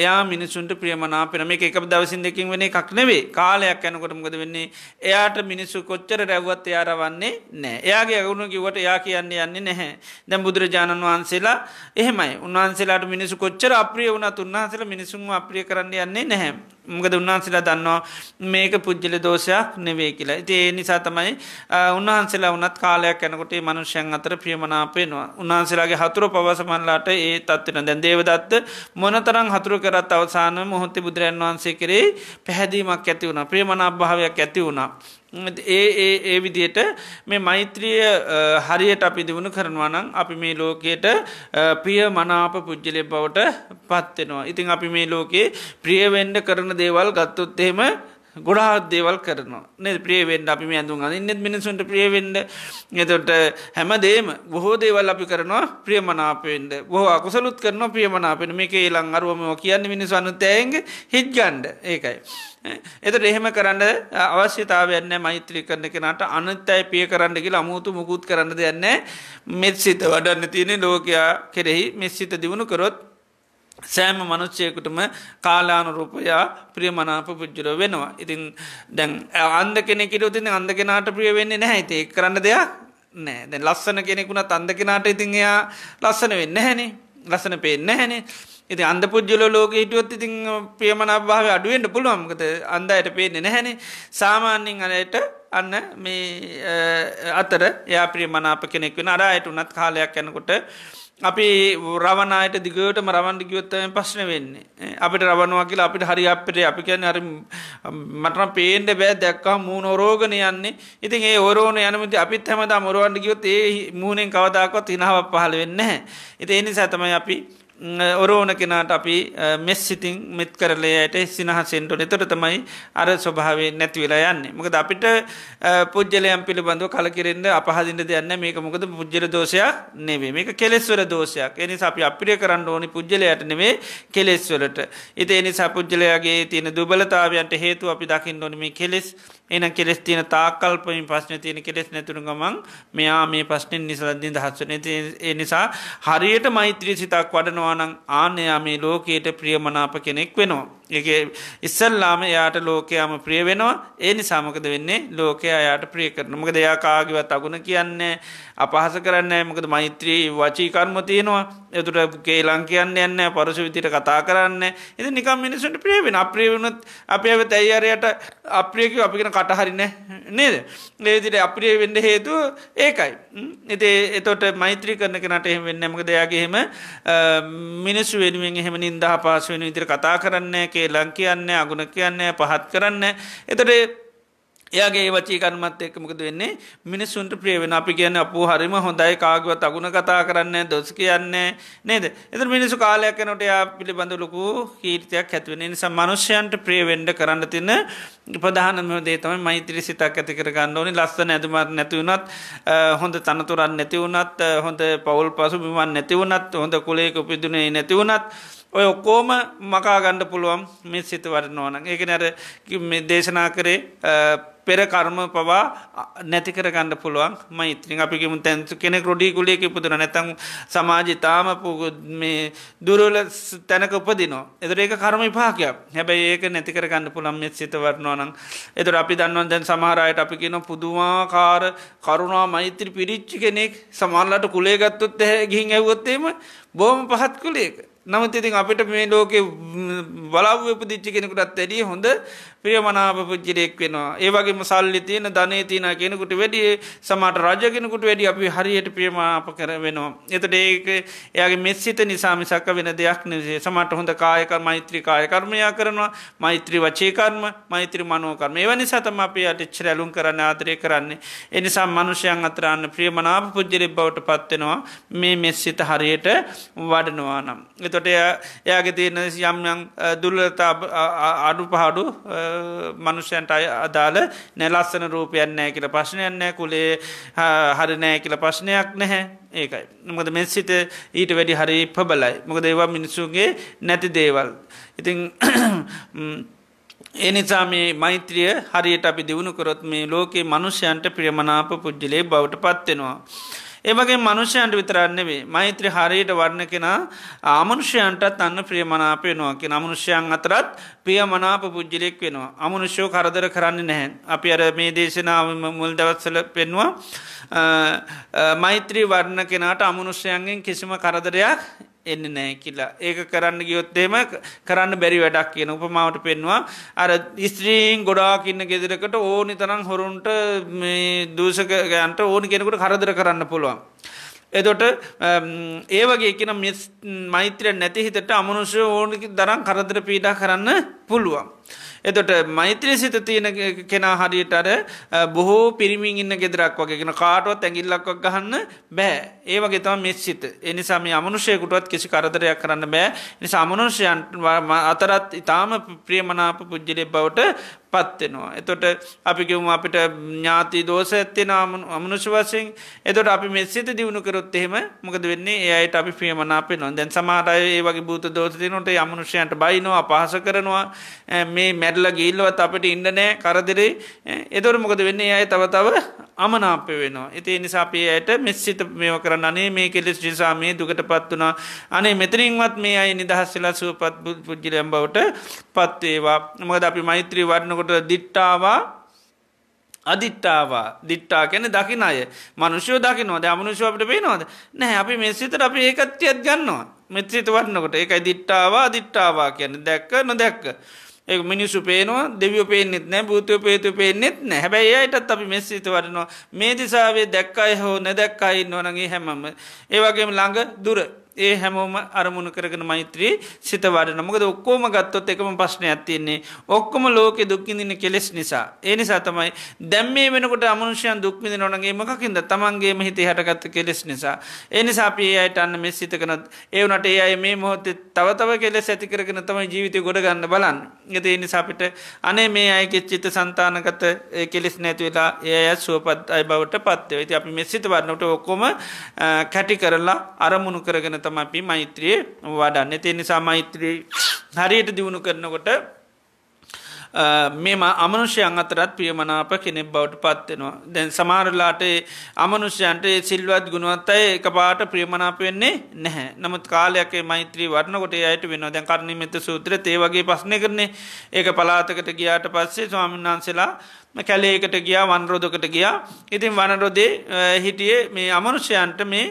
එයා මිනිසුන්ට ප්‍රියමනාපෙන මේ එක දවසින් දෙකින් වෙන එකක් නෙවේ කාලයක් යනකොටමකද වෙන්නේ එයාට මිනිස්සු කොච්චර රැව්වත් එයාර වන්නේ නෑ එයාගේ ඇගුණු කිවට එයා කියන්නේ යන්නේ නැහැ දැම් බුදුරජාණන් වහන්සේලා එහෙමයි උන්වහන්සේලාට මිනිසු කොච්චර අප්‍රිය වුණත් උන්වහන්සේලා මිනිසුන් අප්‍රිය කරන්න යන්නේ නැහැ මකද උන්වහන්සේලා දන්නවා මේක පුද්ජල දෝෂයක් නෙවේ කියලා ඒ නිසා තමයි උන්වහන්සේලා වනත් කාලයක් යැනකොට මනුෂ්‍යයන් අතර ප්‍රියමනාපේෙනවා උන්හන්සේලාගේ හතුර පවසමන්ලාට ඒ තත්වෙන දැන් දේවදත්ත මොනතරං හතුර කරත් අවසාන මොහොත්ති බුදුරන් වහන්සේ කරේ පැහැදීමක් ඇති වුණ ප්‍රියමනා භාවයක් ඇති වුණා ඒ ඒ ඒ විදියට මේ මෛත්‍රිය හරියට අපි දියුණු කරනවනම් අපි මේ ලෝකයට ප්‍රිය මනාප පුද්ජලය බවට පත්වෙනවා. ඉතිං අපි මේ ලෝකයේ ප්‍රියවෙන්ඩ කරන දේවල් ගත්තොත්තේම ගොඩාත් දේවල් කරනවා නෙ ප්‍රියවෙන්ඩ අපි මේ ඇඳුම් අඳ නෙත් මිනිසුන්ට ප්‍රියවෙන්ඩ එතොට හැමදේම බොහෝ දේවල් අපි කරනවා ප්‍රියමනාපෙන්ට බොහෝ අකුසලුත් කරනවා ප්‍රියමනාපෙන මේක ඒලං අරුවමෝ කියන්න මිනිසුන්න තෑන්ග හිට්ගන්ඩ ඒකයි. එතට එහෙම කරන්න අවශ්‍යතාවයන්න මෛත්‍රී කරන කෙනට අනත් අයි පිය කරන්නගල අමුතු මුකුත් කරන්න දෙයන්න මෙත් සිත වඩන්න තියෙන ලෝකයා කෙරෙහි මෙත් සිත දියුණු කරොත් සෑම මනුච්චයකුටම කාලානුරූපයා ප්‍රිය මනාප පුද්ජුර වෙනවා. ඉතින් දැන් අන්ද කෙනෙකට උතින් අන්ද කෙනාට ප්‍රිය වෙන්නේ නැහැ ඒේ කරන්න දෙයක් නෑ දැ ලස්සන කෙනෙකුුණත් අන්ද කෙනාට ඉතින් එයා ලස්සන වෙන්න හැනේ ලසන පේන්න හැනේ ඉති අන්ද පුද්ජල ලෝක හිටුවත් ඉතින් ප්‍රියමනභාව අඩුවෙන්ට පුළුවන්කත අන්දයට පේන්නේ නැහැනේ සාමාන්‍යෙන් අනයට අන්න මේ අතර යා ප්‍රිය මනාප කෙනෙක් වෙන අරයට උනත් කාලයක් යැනකොට අපි රවණයට දිගටම රවන්ඩි ගියොත්තයෙන් ප්‍රශ්න වෙන්නේ අපිට රවණවා කියලා අපිට හරි අපිට අපි කියන්න හරි මටන පේන්ට බෑ දැක්කා මූුණ ෝරෝගණ යන්නේ ඉතින් ඒ ඕරෝන යනමති අපිත් හැමදා මොරුවන්ඩි ගියොත් ඒ මූුණෙන් කවදාකොත් හිනාවක් පහල වෙන්න ඉති එනි සැතමයි අපි ඔරෝන කෙනාට අපි මෙස් සිටිං මෙත් කරලයට සිනහසෙන්ටු එතොට තමයි අර ස්වභාවේ නැතිවෙලා යන්න. මොකද අපිට පුද්ජලයම් පිළිබඳව කලකිරෙන්ද අපහදිට දෙයන්න මේක මොකද පුද්ජල දෝෂයක් නෙවේ මේක කෙලෙස්වර දෝෂයක් එනි අපි අපිට කරන්න ඕනි පුද්ජලයට නෙවේ කෙලෙස්වලට ඉති එනි සපුද්ජලයාගේ තියෙන දුබලතාවයන්ට හේතු අපි දකිින් නොනම කෙලෙස් එන කෙස් තියන තාකල්පමින් ප්‍රශ්න තියෙන කෙස් නැතුරු ගමන් මෙයා මේ ප්‍රශ්නෙන් නිසලද්දී දහස්වන ඒ නිසා හරියට මෛත්‍රී සිතක් වඩනවානං ආනයා මේ ලෝකයට ප්‍රියමනාප කෙනෙක් වෙනවා. එක ඉස්සල්ලාම එයාට ලෝකයාම ප්‍රිය වෙනවා ඒ නිසාමකද වෙන්නේ ලෝකයා අයාට ප්‍රිය කරන මක දෙයා කාගවත් අගුණ කියන්නේ අපහස කරන්න මකද මෛත්‍රී වචී කර්ම තියෙනවා එතුට කේලං කියන්න යන්න පරසු විතිට කතා කරන්න එද නිකම් මිනිසුන්ට ප්‍රියවෙන අප්‍රියවුණුත් අපේ ඇව තැයිරයට අප්‍රියක අපිගෙන කටහරින නේද ඒදිට අප්‍රිය වෙන්න හේතු ඒකයි එතේ එතොට මෛත්‍රී කරන කෙනට එහෙම වෙන්න මක දෙයාගේහෙම මිනිස්සු වෙනුවෙන් එහෙම නින්දහ පාසුවෙන විදිර කතා කරන්න කේලං කියන්න අගුණ කියන්න පහත් කරන්න එතොට එයාගේ වචී කර්මත් එක්ක මොකද වෙන්නේ මිනිස්සුන්ට ප්‍රිය වෙන අපි කියන්නේ අපෝ හරිම හොඳයි කාගවත් අගුණ කතා කරන්නේ දොස් කියන්නේ නේද එතන මිනිස්සු කාලයක් යනකොට එයා පිළිබඳ ලොකු කීර්තියක් ඇති වෙන නිසා මිනිසයන්ට ප්‍රිය වෙන්න කරන්න තියෙන ප්‍රධානම දේ තමයි මෛත්‍රී සිතක් ඇති කර ගන්න ඕනේ ලස්සන ඇඳුමක් නැති වුණත් හොඳ තනතුරක් නැති වුණත් හොඳ පෞල් පසුබිමක් නැති වුණත් හොඳ කුලයක උපදිනේ නැති වුණත් ඔය ඔක්කෝම මකා ගණ්ඩ පුළුවන් මේ සිත වඩ නෝන එක නැර දේශනා කරේ පෙර කර්ම පවා නැතිකර ගණඩ පුළුවන් මෛත්‍රින් අපිම තැන්තු කෙනෙ රොඩි ගුලියක පුදුන නැතන් සමාජිතාම මේ දුරල තැනක උපදිනෝ එදර ඒක කරම පාකයක් හැබැයි ඒක නැතිකර ගණඩ පුළම් මෙ සිතවරනෝනන් එතුර අපි දන්නවන් දැන් සමහරයට අපි කියන පුදුවාකාර කරුණා මෛත්‍රි පිරිච්චි කෙනෙක් සමාල්ලට කුලේ ගත්තුත් හැ ගිහින් ඇවොත්තේම බෝම පහත් කුලේක නමුත් ඉතින් අපිට මේ ලෝකෙ බලාව උපදිච්චි කෙනෙකුටත් ඇඩිය හොඳ ප්‍රියමනාප පුද්ජලයෙක් වෙනවා ඒවගේම සල්ලි තියෙන ධනය තියන කෙනෙකුට වැඩිය සමට රජගෙනකුට වැඩි අපි හරියට ප්‍රියමාප කර වෙනවා. එතට ඒක එයාගේ මෙස්සිත නිසා මිසක්ක වෙන දෙයක් නෙසේ සමට හොඳ කායක මෛත්‍රී කායකර්මයා කරනවා මෛත්‍රී වචේකර්ම මෛත්‍රී මනෝකර්ම එවැනි සතම අපි අටිච්ච රැලුම් කරන්න ආතරය කරන්නේ. එනිසා මනුෂයන් අතරන්න ප්‍රියමනාප පුද්ජලි බවට පත්වෙනවා මේ මෙස්සිත හරියට වඩනවා නම්. එතොට එයාගේ තියෙන යම්යන් දුල්ලතා අඩු පහඩු මනුෂ්‍යයන්ට අය අදාළ නැලස්සන රූපයන් නෑ කියල ප්‍රශ්නයන් නෑ කුලේ හරි නෑ කියල ප්‍රශ්නයක් නැහැ ඒකයි. මොකද මෙ සිත ඊට වැඩි හරි පබලයි මොක දේවා මිනිසුන්ගේ නැති දේවල්. ඉතිං [clears throat] ඒ නිසා මේ මෛත්‍රිය හරියට අපි දියුණු කරොත් මේ ලෝකයේ මනුෂ්‍යයන්ට ප්‍රියමනාප පුද්ජලේ බවට පත්වෙනවා. ඒවගේ මනුෂ්‍යයන්ට විතරන්නෙවේ මෛත්‍ර හරියට වර්ණ කෙනා ආමනුෂ්‍යයන්ටත් අන්න ප්‍රියමනාප වෙනවා කියෙන අමනුෂ්‍යයන් අතරත් ප්‍රියමනාප පුද්ජිලෙක් වෙනවා අමනුෂ්‍යෝ කරදර කරන්න නැහැ අපි අර මේ දේශනාව මුල් දවත්සල පෙන්වා මෛත්‍රී වර්ණ කෙනාට අමනුෂ්‍යයන්ගෙන් කිසිම කරදරයක් එන්න නෑ කියලා ඒක කරන්න ගියොත්තේම කරන්න බැරි වැඩක් කියන උපමාවට පෙන්වා අර ස්ත්‍රීන් ගොඩාකින්න ගෙදරකට ඕනි තරම් හොරුන්ට දූෂකගයන්ට ඕනි කෙනෙකුට කරදර කරන්න පුළුවන්. එදොට ඒ වගේ කියන මෛත්‍රය නැති හිතට අමනුෂ්‍ය ඕනි දරම් කරදර පීඩා කරන්න පුළුවන්. එතොට මෛත්‍රී සිත තියෙන කෙනා හරියට අර බොහෝ පිරිමින් ඉන්න ගෙදරක් වගේෙන කාටුවත් ඇගිල්ලක්ක් ගහන්න බෑ ඒවගේ තම මෙත් සිත එනිසාම අමනුෂයකුටත් කිසි කරදරයක් කරන්න බෑ නි සාමනුෂයන් අතරත් ඉතාම ප්‍රියමනාප පුද්ජලෙ බවට පත්වෙනවා. එතොට අපිකිවම අපිට ඥාති දෝස ඇත්තේ නාමන අමනුෂ වශයෙන් එතොට අපි මෙසිත දියුණු කරොත් එහෙම මොකද වෙන්නේ ඒයට අපි ප්‍රියමනාපේ නො දැන් සමාරය ඒ වගේ භූත දෝසතිනොට අමනුෂයන්ට බයිනවා පහස කරනවා මේ මැඩල ගිල්ලවත් අපට ඉන්නනෑ කරදරේ එදොර මොකද වෙන්නේ අය තවතව අමනාප වෙනවා. ඇති නිසා අපේ ඇයට මෙස්සිත මෙව කරන්න අනේ මේ කෙලෙස් නිසා මේ දුකට පත් වනා අනේ මෙතරින්වත් මේ අයි නිදහස්සලා සුවපත් පුද්ජිලම් බවට පත්වේවා. මකද අපි මෛත්‍රී වරණකොට දිට්ටාවා අධිට්ටාවා දිට්ටා කැන දකින අය මනුෂ්‍යෝ දකිනවාද අමනුෂ්‍ය අපට පේනවාද නැහැ අපි මෙසිතට අපි ඒකත්තියත් ගන්නවා මෙත්‍රිත වන්නකොට ඒකයි දිට්ටාවා දිට්ටාවා කියන දැක්ක නොදැක්ක. ඒ මිනිස්සු පේනවා දෙවියෝ පේන්නෙත් නෑ භූතයෝ පේතු පේන්නෙත් නෑ හැබැයි එයටත් අපි මෙස්සිත වඩනවා මේ දිසාවේ දැක්කයි හෝ නැදැක්කයි නොනගේ හැමම ඒ වගේම ළඟ දුර ඒ හැමෝම අරමුණ කරගෙන මෛත්‍රී සිත වඩන මොකද ඔක්කෝම ගත්තොත් එකම ප්‍රශ්නයක් තියෙන්නේ ඔක්කොම ලෝකෙ දුක්කිඳන්න කෙලෙස් නිසා ඒ නිසා තමයි දැම් මේ වෙනකොට අමනුෂ්‍යයන් දුක්මිඳ නොනගේ මකින්ද තමන්ගේම හිතේ හටගත්ත කෙලෙස් නිසා ඒ නිසා අපි ඒ අයට අන්න මෙ සිතකනත් ඒ වනට ඒ අය මේ මොහොතේ තවතව කෙලෙස් ඇති කරගෙන තමයි ජීවිතය ගොඩගන්න බලන්න ගතේ නිසාපිට අනේ මේ අයගේ චිත සන්තානගත කෙලෙස් නැතිවෙලා ඒ අත් සුවපත් අයි බවට පත්ව ඇති අපි මෙසිත වන්නට ඔක්කොම කැටි කරලා අරමුණු කරගෙන තම අපි මෛත්‍රයේ වඩන්න එතිය නිසා මෛත්‍රී හරියට දියුණු කරනකොට මෙම අමනුෂ්‍යයන් අතරත් ප්‍රියමනාප කෙනෙක් බවට පත්වෙනවා. දැන් සමාරලාට අමනුෂ්‍යයන්ට සිල්වත් ගුණුවත් අය එක පාට ප්‍රියමනාප වෙන්නේ නැහැ නමුත් කාලයක්ේ මෛත්‍රී වරණකොට අයට වෙන දැන් කරණීමමත සූත්‍ර ඒේවගේ පස්්නය කරන්නේ ඒක පලාතකට ගියාට පස්සේ ස්වාමින්න්සලා කැලේකට ගියා වන්රෝධකට ගියා ඉතින් වනරොදේ හිටියේ මේ අමනුෂ්‍යයන්ට මේ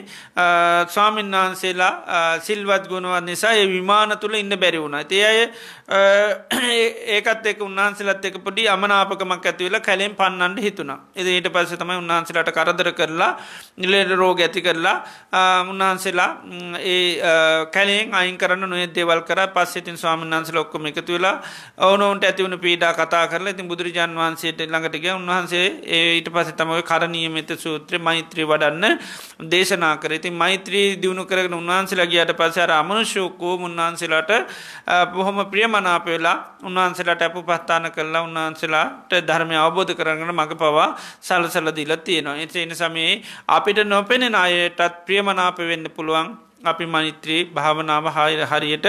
ස්වාමීන් වහන්සේලා සිල්වත් ගුණවත් නිසා ඒ විමාන තුළ ඉන්න බැරි වුණා. ඉතින් අය ඒකත් එක්ක උන්වහන්සේලාත් එක්ක පොඩි අමනාපකමක් ඇති වෙලා කැලෙන් පන්නන්න හිතුණා. ඉතින් ඊට පස්සේ තමයි උන්වහන්සේලාට කරදර කරලා නිලෙඩ රෝග ඇති කරලා උන්වහන්සේලා ඒ කැලෙන් අයින් කරන්න නොයෙක් දේවල් කරා. පස්සේ ඉතින් ස්වාමීන් වහන්සේලා ඔක්කොම එකතු වෙලා ඕනෝන්ට ඇති වුණු පීඩා කතා කරලා ඉතින් බුදුරජාන් වහන්සේට ළඟටග උන්වහන්සේ ඒට පස තමක කරණීමත සූත්‍ර මෛත්‍රී වඩන්න දේශනා කර ඉති මෛත්‍රී දියුණු කරගෙන උන්වහන්සේලගේට පසර අමනුෂෝකෝ උන්වහන්සේලාට බොහොම ප්‍රියමනාප වෙලා උන්වහන්සේලාට ඇපු පස්ථාන කරලා උන්වහන්සේලාට ධර්මය අවබෝධ කරගන මඟ පවා සලසල දිල තියෙනවා එ එන සමයේ අපිට නොපෙනෙන අයටත් ප්‍රියමනාප වෙන්න පුළුවන් අපි මෛත්‍රී භාවනාව හරියට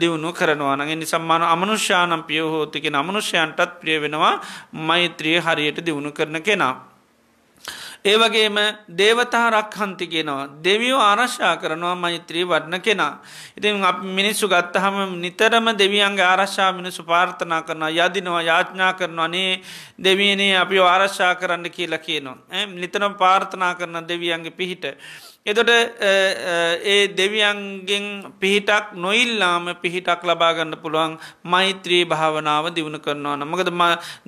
දියුණු කරනවානගේ නිසම්මාන අමනුෂ්‍යානම් පිය හෝතික අමනුෂ්‍යයන්ටත් ප්‍රිය වෙනවා මෛත්‍රිය හරියට දියුණු කරන කෙනා. ඒවගේම දේවතා රක්හන්ති කියෙනවා. දෙවියෝ ආරශ්ා කරනවා මෛත්‍රී වඩන කෙනා. ඉතින් මිනිස්සු ගත්තහම නිතරම දෙවියන්ගේ ආරශ්ා මිනිසු පාර්ථනා කරනවා යදිනවා යාඥා කරනවා අනේ දෙවියනේ අපි ආරශ්ා කරන්න කියලා කියනවා. නිතනම් පාර්ථනා කරන දෙවියන්ගේ පිහිට. එතොට ඒ දෙවියන්ගෙන් පිහිටක් නොඉල්ලාම පිහිටක් ලබාගන්න පුළුවන් මෛත්‍රී භාවනාව දියුණු කරනවා නමකද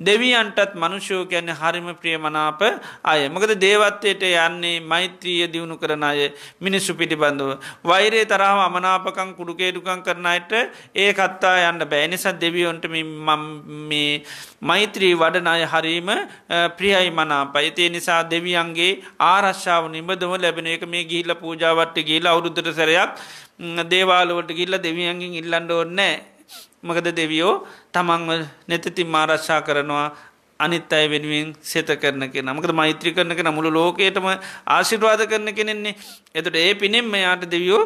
දෙවියන්ටත් මනුෂ්‍යෝ කියන්නේ හරිම ප්‍රියමනාප අය මකද දේවත්වයට යන්නේ මෛත්‍රීය දියුණු කරන අය මිනිස්සු පිටිබඳව. වෛරේ තරහම අමනාපකං කුඩුකේඩුකං කරනයට ඒ කත්තා යන්න බෑනිසත් දෙවියොන්ට මෛත්‍රී වඩන අය හරීම ප්‍රියයි මනාප. ඇතිේ නිසා දෙවියන්ගේ ආරශ්ාව නිබදව ලැබෙන එක මේ මේ ගිහිල්ල පූජාවට ගිහිලා අවුරුද්දට සැරයක් දේවාලුවට ගිල්ල දෙවියන්ගෙන් ඉල්ලන්ඩ ඕන්නෑ මකද දෙවියෝ තමන්ව නැතති මාරශ්ෂා කරනවා අනිත් අය වෙනුවෙන් සෙත කරන කියෙන නමකට මෛත්‍රී කරන කෙන මුළු ලෝකයටම ආශිර්වාද කරන කෙනෙන්නේ එතට ඒ පිනෙම්ම යාට දෙවියෝ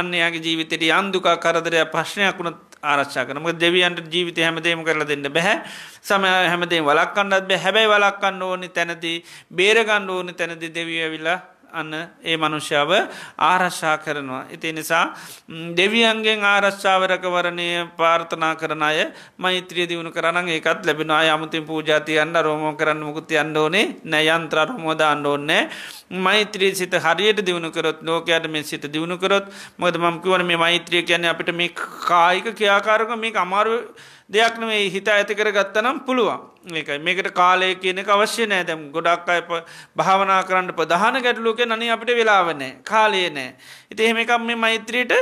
අන්නයාගේ ජීවිතයට අන්දුකා කරදරය ප්‍රශ්නයක් වුණත් ආරක්ෂා කරනම දෙවියන්ට ජීවිත හැමදේම කරලා දෙන්න බැහැ සම හැමදේ වලක් කන්නත් බැ හැබැයි වලක් කන්න ඕනි තැනදී බේරගන්න ඕනි තැනදි දෙවිය විලා අන්න ඒ මනුෂ්‍යාව ආරශ්ා කරනවා. ඉති නිසා දෙවියන්ගෙන් ආරශ්ාවරකවරණය පාර්ථනා කරන අය මෛත්‍රිය දියුණු කරන එකත් ලැබෙන අමුතින් පූජාතියන්න රෝම කරන්න මුකුති අන්න ඕනේ නෑයන්ත්‍ර රොමෝදාන්න ඕන්නෑ මෛත්‍රී සිත හරියට දියුණු කරොත් ලෝකයට මේ සිත දියුණු කරොත් මොද මංකිවන මේ මෛත්‍රිය කියන්නේ අපිට මේ කායික ක්‍රියාකාරක මේ අමාරුව දෙයක් නෙවෙයි හිත ඇති කරගත්ත නම් පුළුවන් ඒකයි මේකට කාලය කියන අවශ්‍ය නෑ දැම් ගොඩක් අය භාවනා කරන්න ප්‍රධාන ගැටලුක නනි අපිට වෙලාවනෑ කාලය නෑ ඉති එහෙම එකක් මේ මෛත්‍රීට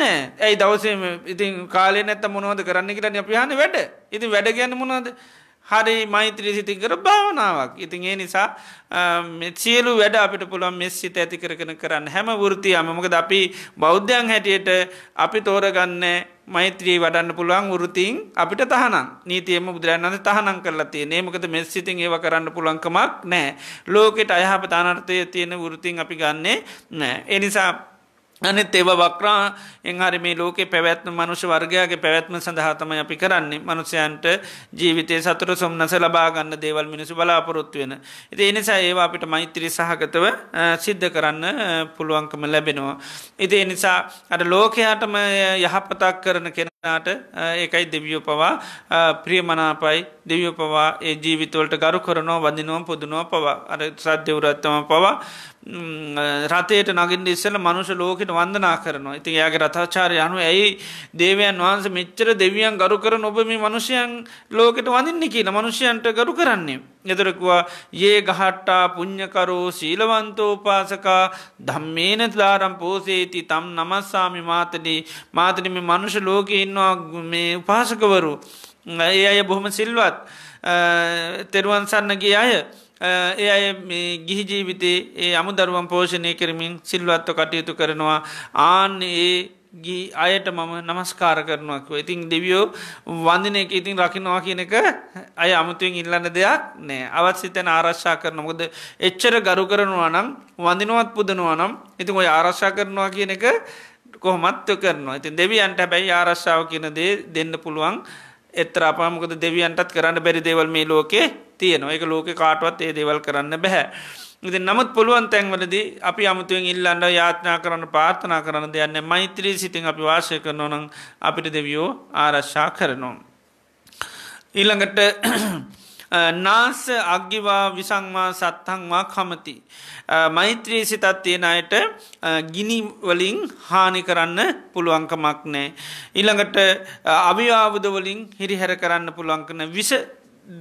නෑ ඇයි දවසේ ඉතින් කාලය නැත්ත මොනවද කරන්න කියලා අපිහාන වැඩ ඉතින් වැඩ ගැන්න මොනවද හරි මෛත්‍රී සිතින් කර භාවනාවක් ඉතින් ඒ නිසා සියලු වැඩ අපිට පුළුවන් මෙස් සිත ඇති කරකන කරන්න හැම වෘතිය අමකද අපි බෞද්ධයන් හැටියට අපි තෝරගන්න මෛත්‍රී වඩන්න පුළුවන් වෘතින් අපිට තහනම් නීතියම බුදුරන්න්න තහනම් කරලා තිය නේමකද මෙස් සිතින් ඒව කරන්න පුළන්කමක් නෑ ලෝකෙට අයහපතානර්ථය තියෙන වෘතින් අපි ගන්නේ නෑ එනිසා අනෙත් ඒව වක්‍රා එං හරි මේ ලෝක පැවැත්ම මනුෂ වර්ගයාගේ පැවැත්ම සඳහාතම අපි කරන්නේ මනුසයන්ට ජීවිතය සතුර සොම්න්නස ලබාගන්න දේවල් මිනිසු බලාපොරොත්තු වෙන. ඉති එනිසා ඒ අපිට මෛත්‍රී සහගතව සිද්ධ කරන්න පුළුවන්කම ලැබෙනවා. ඉති එනිසා අට ලෝකයාටම යහපතක් කරන කෙනාට ඒකයි දෙවියෝ පවා ප්‍රියමනාපයි දෙවියෝ පවා ඒ ජීවිතවලට ගරු කරනෝ වදිනුවම් පුදනුව පවා අර සද්‍යවරත්තම පවා රතයට නගින් ඉස්සල මනුෂ ලෝක දෙවියන්කට වන්දනා කරනවා ඉතින් යාගේ රථාචාරය අනු ඇයි දේවයන් වහන්ස මෙච්චර දෙවියන් ගරු කර ඔබ මේ මනුෂයන් ලෝකට වඳන්න කියන මනුෂයන්ට ගරු කරන්නේ. එදරකවා ඒ ගහට්ටා පුං්ඥකරෝ සීලවන්තෝපාසකා ධම්මේන දාරම් පෝසේති තම් නමස්සාමි මාතනී මාතනම මනුෂ ලෝක ඉන්නවා මේ උපාසකවරු. ඒ අය බොහොම සිල්වත් තෙරුවන් සන්න ගිය අය ඒ අය ගිහි ජීවිතේ ඒ අමුදරුවන් පෝෂණය කරමින් සිල්වත්ව කටයුතු කරනවා ආන්න ඒ ගී අයට මම නමස්කාර කරනවක් ඉතින් දෙවියෝ වන්දින එක ඉතින් රකිනවා කියන එක අය අමුතුවෙන් ඉල්ලන්න දෙයක් නෑ අවත්සිතන ආරශ්ා කරනකොද එච්චර ගරු කරනවා නම් වඳනුවත් පුදනවා නම් ඉතින් ඔය ආරශ්ා කරනවා කියන එක කොහොමත්ව කරනවා ඉතින් දෙවියන්ට හැබැයි ආරශ්ාව කියන දේ දෙන්න පුළුවන් එත්තරාපාමකද දෙවියන්ටත් කරන්න බැරි දේවල් මේ ලෝකේ තියෙන ඒක ලෝක කාටවත් ඒ දේවල් කරන්න බැහැ. ඉති නමුත් පුළුවන් තැන්වලදී අපි අමුතුවෙන් ඉල්ලන්ඩ යාත්නා කරන්න පාර්ථනා කරන දෙයන්න මෛත්‍රී සිතින් අපි වාශය කරනොනං අපිට දෙවියෝ ආරශ්ා කරනවා. ඊළඟට [clears throat] නාස අග්‍යවා විසංවා සත්හංවා කමති. මෛත්‍රී සිතත් තියෙන අයට ගිනිවලින් හානි කරන්න පුළුවන්කමක් නෑ. ඉළඟට අවිවාබුදවලින් හිරිහැර කරන්න පුළුවන්කන විස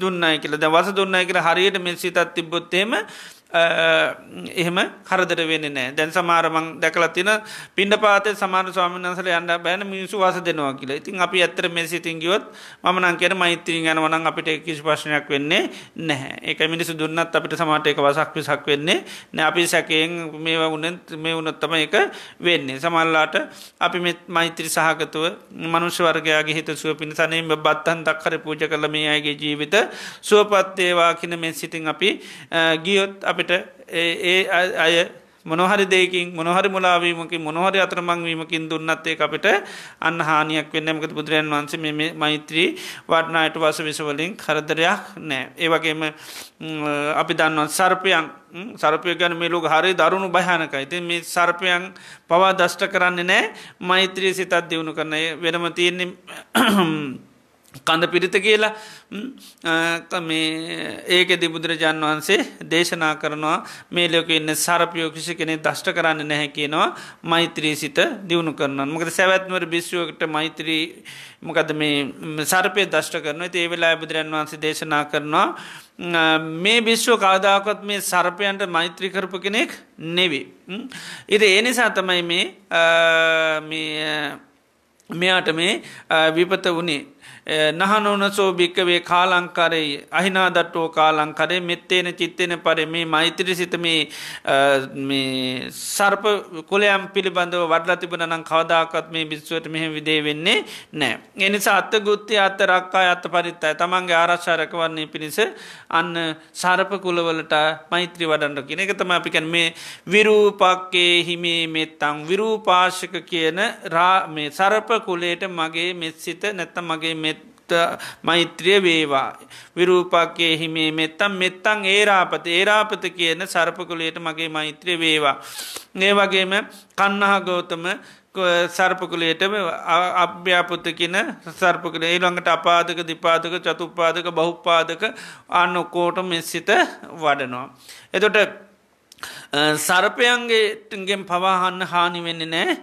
දුන්නයි කියලා ද වස දුන්නයි කියලා හරියට මෙ සිතත් තිබොත්තේම එහෙම කරදර වෙන නෑ දැන් සමාරමං දැකල තින පිඩ පාත සමාර ස්වාමින්සල යන්න බෑන මිනිසු වාස දෙනවා කියලා ඉතින් අපි ඇත්තර මේ සිතිංගියොත් මනන් කියෙන මෛත්‍රී යනවනන් අපිට කිසි ප්‍රශ්නයක් වෙන්නේ නැහැ එක මිනිසු දුන්නත් අපිට සමාටයක වසක් විසක් වෙන්නේ නෑ අපි සැකයෙන් මේ වුණ මේ වුණොත්තම එක වෙන්නේ සමල්ලාට අපි මෙත් මෛත්‍රී සහකතුව මනුෂ්‍ය වර්ගයාගේ හිත සුව පිනිසනීම බත්තන් දක්කර පූජ කළ මේ අයගේ ජීවිත සුවපත්තේවා කියන මෙ සිතින් අපි ගියොත් අපි අපිට ඒ අය මොනොහරි දෙකින් මොනොහරි මුලාවීමකින් මොනොහරි අතරමංවීමකින් දුන්නත්තේ අපිට අන්න හානියක් වෙන්නමක බුදුරයන් වන්සේ මේ මෛත්‍රී වටනායට වස විසවලින් කරදරයක් නෑ. ඒවගේම අපි දන්නවත් සර්පයන් සරපය ගැන මේලු හරි දරුණු භයනකයිති මේ සර්පයන් පවා දෂ්ට කරන්නේ නෑ මෛත්‍රී සිතත් දියුණු කරන්නේ වෙනම තියන්නේ කඳ පිරිත කියලා ඒක දිබුදුරජාන් වහන්සේ දේශනා කරනවා මේ ලෝක ඉන්න සරපියෝ කිසි කෙනෙ දෂ්ට කරන්න නැහැ කියනවා මෛත්‍රී සිත දියුණු කරනවා මොකද සැවැත්මර බිස්්ුවකට මෛත්‍රී මොකද මේ සරපය දෂ්ට කරනවා ඒ වෙලා බුදුරන් වහන්සේ දේශනා කරනවා මේ බිශ්ව කවදාකොත් මේ සරපයන්ට මෛත්‍රී කරපු කෙනෙක් නෙවි. ඉති ඒ නිසා තමයි මේ මෙයාට මේ විපත වනේ. නහනෝන සෝභික්කවේ කාලංකරේ අහිනා දට්ටෝ කාලංකරේ මෙත්තේන චිත්තෙන පර මේ මෛත්‍රී සිත මේ සර්ප කොලයම් පිළිබඳව වඩලා තිබන නම් කවදාකත් මේ බිස්ුවට මෙහෙම විදේ වෙන්නේ නෑ. එනිසා අත්ත ගුත්තය අත්ත රක්කා අත්ත පරිත්තයි තමන්ගේ ආරශ්ාරක වන්නේ පිණිස අන්න සරප කුලවලට මෛත්‍රී වඩන්ඩ කියෙන එක තම අපිකැන් මේ විරූපක්කේ හිමේ මෙත්තං විරූපාශක කියන රා මේ සරප කුලේට මගේ මෙත් සිත නැත්තම් මගේ මෙත් මෛත්‍රිය වේවා. විරූපක්කේ හිමේ මෙත්තම් මෙත්තං ඒරාපත ඒරාපත කියන සර්පකුලයට මගේ මෛත්‍රිය වේවා. ඒ වගේම කන්නහා ගෞතම සර්පකුලයට අභ්‍යාපතකින සර්පකල ඒළඟට අපාදක දිපාදක චතුපාදක බහුපාදක අන්න කෝට මෙස්සිත වඩනවා. එතොට සරපයන්ගේටගෙන් පවාහන්න හානි වෙන්න නෑ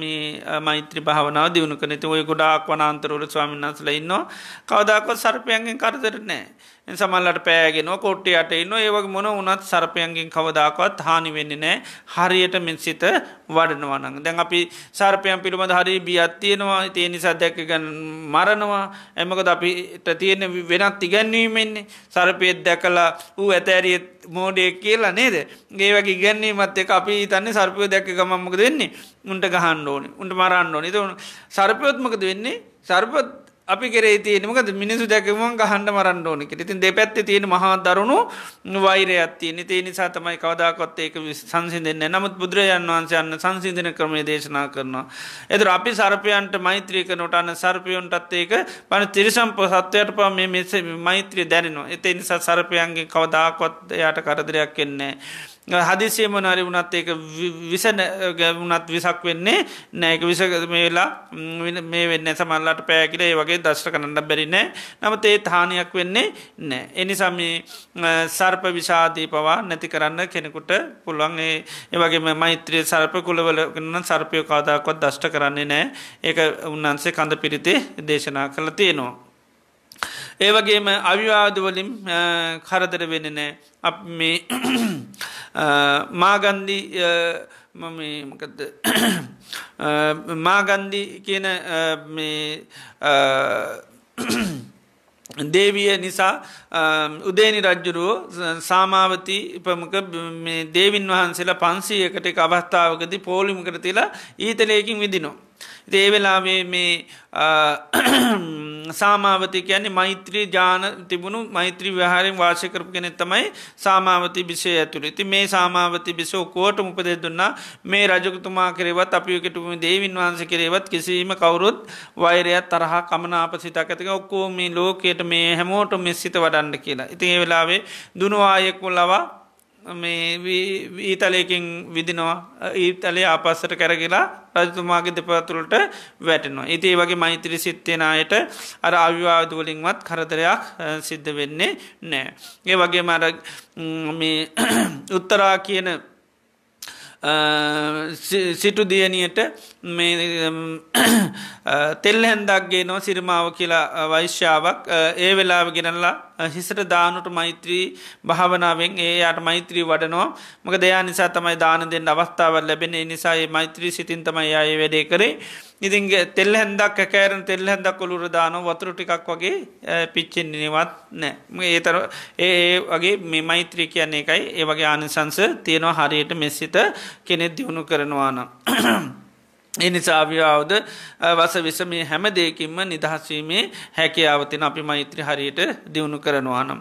මේ මෛත්‍ර භාවනාව දියුණු කනෙති ඔය ගොඩාක් වනාන්තරවල ස්වාමින් අන්සල ඉන්නවා කවදක්ව සරපයන්ගෙන් කරදර නෑ සමල්ලට පෑගෙනවා කොට්ටියට එන්න ඒවගේ මොන උනත් සර්පයන්ගෙන් කවදාකවත් හානි වෙන්නේ නෑ හරියට මෙන් සිත වඩනවනං දැන් අපි සර්පයන් පිළිබඳ හරි බියත් තියෙනවා තිය නිසා දැකගන්න මරනවා එමකද අපිට තියෙන වෙනත් ඉගැන්වීමෙන්නේ සරපයත් දැකලා වූ ඇතැරිය මෝඩය කියලා නේද ඒවගේ ඉගැන්නීමත් එක අපි තන්නේ සර්පය දැක ගමම්මක දෙන්නේ උන්ට ගහන්න ඕනේ උන්ට මරන්න ඕනේ තුන සර්පයොත්මකද වෙන්නේ සර්පත් අපි කෙරේ තියෙනමකද මිනිසු දැකමුවන් ගහන්ඩ මරන්න ඕනි ඉතින් දෙපැත්ති තියෙන මහා දරුණු වෛරයත්තිය නිතේ නිසා තමයි කවදාකොත් ඒක සංසිදෙන්න නමුත් බුදුරජන් වහන්සේ යන්න සංසිධන ක්‍රමය දේශනා කරනවා. එතුර අපි සර්පයන්ට මෛත්‍රීක නොටන්න සර්පියුන්ටත් ඒක පන තිරිසම්ප සත්වයට පා මේ මෙස මෛත්‍රී දැනෙනවා එතේ නිසා සර්පයන්ගේ කවදාකොත් එයාට කරදරයක් එන්නේ. හදිසිය මොනරි වනත් ඒක විසන ගැවුණත් විසක් වෙන්නේ නෑක විසගම වෙලා මේ වෙන්න සමල්ලට පෑකිල ඒ වගේ දශ්ට කනන්න බැරිනෑ නමත ඒ තානයක් වෙන්නේ නෑ. එනිසම සර්ප විශාදී පවා නැති කරන්න කෙනෙකුට පුළුවන් ඒ ඒවගේම මෛත්‍රය සර්ප කුලවලගන්න සර්පය කාදාකොත් දෂ්ට කරන්නේ නෑ ඒක උන්වන්සේ කඳ පිරිතේ දේශනා කළ තියෙනවා. ඒවගේම අවිවාදවලින් කරදර වෙන නෑ අප මේ මාගන්දි මමකද මාගන්දි කියන දේවිය නිසා උදේනි රජ්ජුරුවෝ සාමාවති ප්‍රමක දේවින් වහන්සේලා පන්සීයකට එක අවස්ථාවකති පෝලිම කරතිලා ඊතලයකින් විදිනවා. දේවෙලා මේ සාමාවතය කියන්නේ මෛත්‍රී ජාන තිබුණු මෛත්‍රී විහාරෙන් වාසයකරපු කෙනෙ තමයි සාමාවති බිසේ ඇතුළ ති මේ සාමාවති බිසෝ කෝට උපද දුන්නා මේ රජකතුමා කරෙවත් අපි කෙටුම දේවින් වහන්ස කරේවත් කිසිීම කවුරුත් වෛරයත් තරහා කමනාප සිතක් ඇතික ඔක්කෝ මේ ලෝකයට මේ හැමෝට මෙ සිත වඩන්න කියලා. ඉතින් ඒ වෙලාවේ දුනවායෙක්කු ලවා ඊතලයකින් විදිනවා ඊතලේ ආපස්සට කැරගලා රජතුමාගේ දෙපතුළට වැටනවා. ඉති වගේ මෛත්‍රී සිත්්‍යනයට අර අවිවාදවලින්වත් කරදරයක් සිද්ධ වෙන්නේ නෑ. ඒ වගේ මර [coughs] උත්තරා කියන සිටු දියණියට [coughs] තෙල් හැන්දක්ගේ නො සිරිමාව කියලා වෛශ්‍යාවක් ඒ වෙලාව ගෙනල්ලා හිසට දානුට මෛත්‍රී භාවනාවෙන් ඒ අට මෛත්‍රී වඩනවා මක දෙයා නිසා තමයි දාන දෙන්න අවස්ථාවල් ලැබෙන නිසා මෛත්‍රී සිතින් තමයි අය වැඩේ කරේ ඉතින් තෙල් හැන්දක් කෑරන තෙල් හැදක් කොළුර දානො වතුර ටිකක් වගේ පිච්චෙන්නිවත් නෑ ඒතර ඒ වගේ මේ මෛත්‍රී කියන්නේ එකයි ඒ වගේ ආනිසංස තියෙනවා හරියට මෙස්සිත කෙනෙක් දියුණු කරනවානම්. එනිසාාවිාවද වස විස මේ හැම දෙයකින්ම නිදහස්වීමේ හැකියාවතින අපි මෛත්‍රි හරියට දියුණු කරනවා නම්.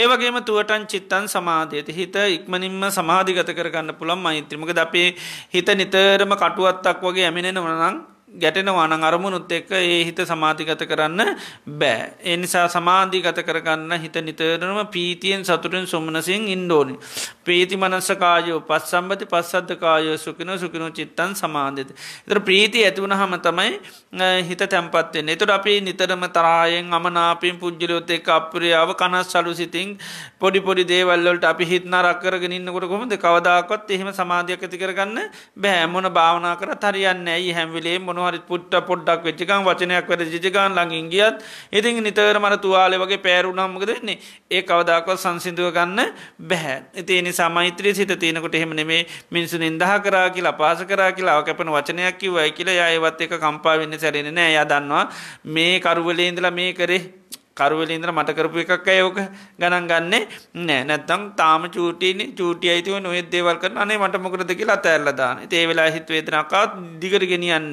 ඒවගේම තුවටන් චිත්තන් සමාධයට හිත ඉක්මනින්ම සමාධිගත කරගන්න පුළන් මෛත්‍රමක ද අපේ හිත නිතරම කටුවත්තක් වගේ ඇමිණෙන වනනම් ගැටෙන වනං අරමුණුත් එක්ක ඒ හිත සමාධිගත කරන්න බෑ. ඒ නිසා සමාධිගත කරගන්න හිත නිතරනම පීතියෙන් සතුරෙන් සුමනසින් ඉන්ඩෝනි. ප්‍රීති මනස්ස කායෝ පස් සම්බති පස්සද්ධ කායෝ සුකින සුකිනු චිත්තන් සමාධිත. එතර ප්‍රීති ඇතිවුණ හම තමයි හිත තැන්පත්වෙන්. එතුට අපි නිතරම තරායෙන් අමනාපින් පුද්ජලයොත් එක් අප්‍රියාව කනස් සලු සිතින් පොඩි පොඩි දේවල්ලට අපි හිත්න රක්කරගෙන ඉන්නකොට කොමද කවදාකොත් එහෙම සමාධයක් ඇති කරගන්න බෑමොන භාවනා කර තරියන්න ඇයි හැම්විලේ මොනවා හරි පුට්ට පොඩ්ඩක් වෙච්චිකන් වචනයක් වැර ජිජිකාන් ලඟින් ගියත් ඉතින් නිතර මර තුවාලෙ වගේ පෑරුුණම්මක දෙන්නේ ඒ කවදක්වත් සංසිදුව ගන්න බැහැ ඉතිේ නිසා මෛත්‍රී සිත තියෙනකොට එහෙම නෙමේ මිනිසු ඉදහ කරා කියල අපාස කරා කියලා කැපන වචනයක් කිව්වයි කියලා යයවත් එක කම්පා වෙන්න සැරෙන නෑ ය දන්නවා මේ කරුවලේඉඳලා මේ කරේ කරුවලින්දර මට කරපු එකක් ඇයෝක ගණන් ගන්නේ නෑ නැත්තම් තාම චූටීන චූටිය අයිතිව නොයත් දේවල් කරන අනේ මට මොකද කියලා අතඇල්ලදාන ඒ වෙලා හිත් වේදනකාත් දිගට ගෙනියන්න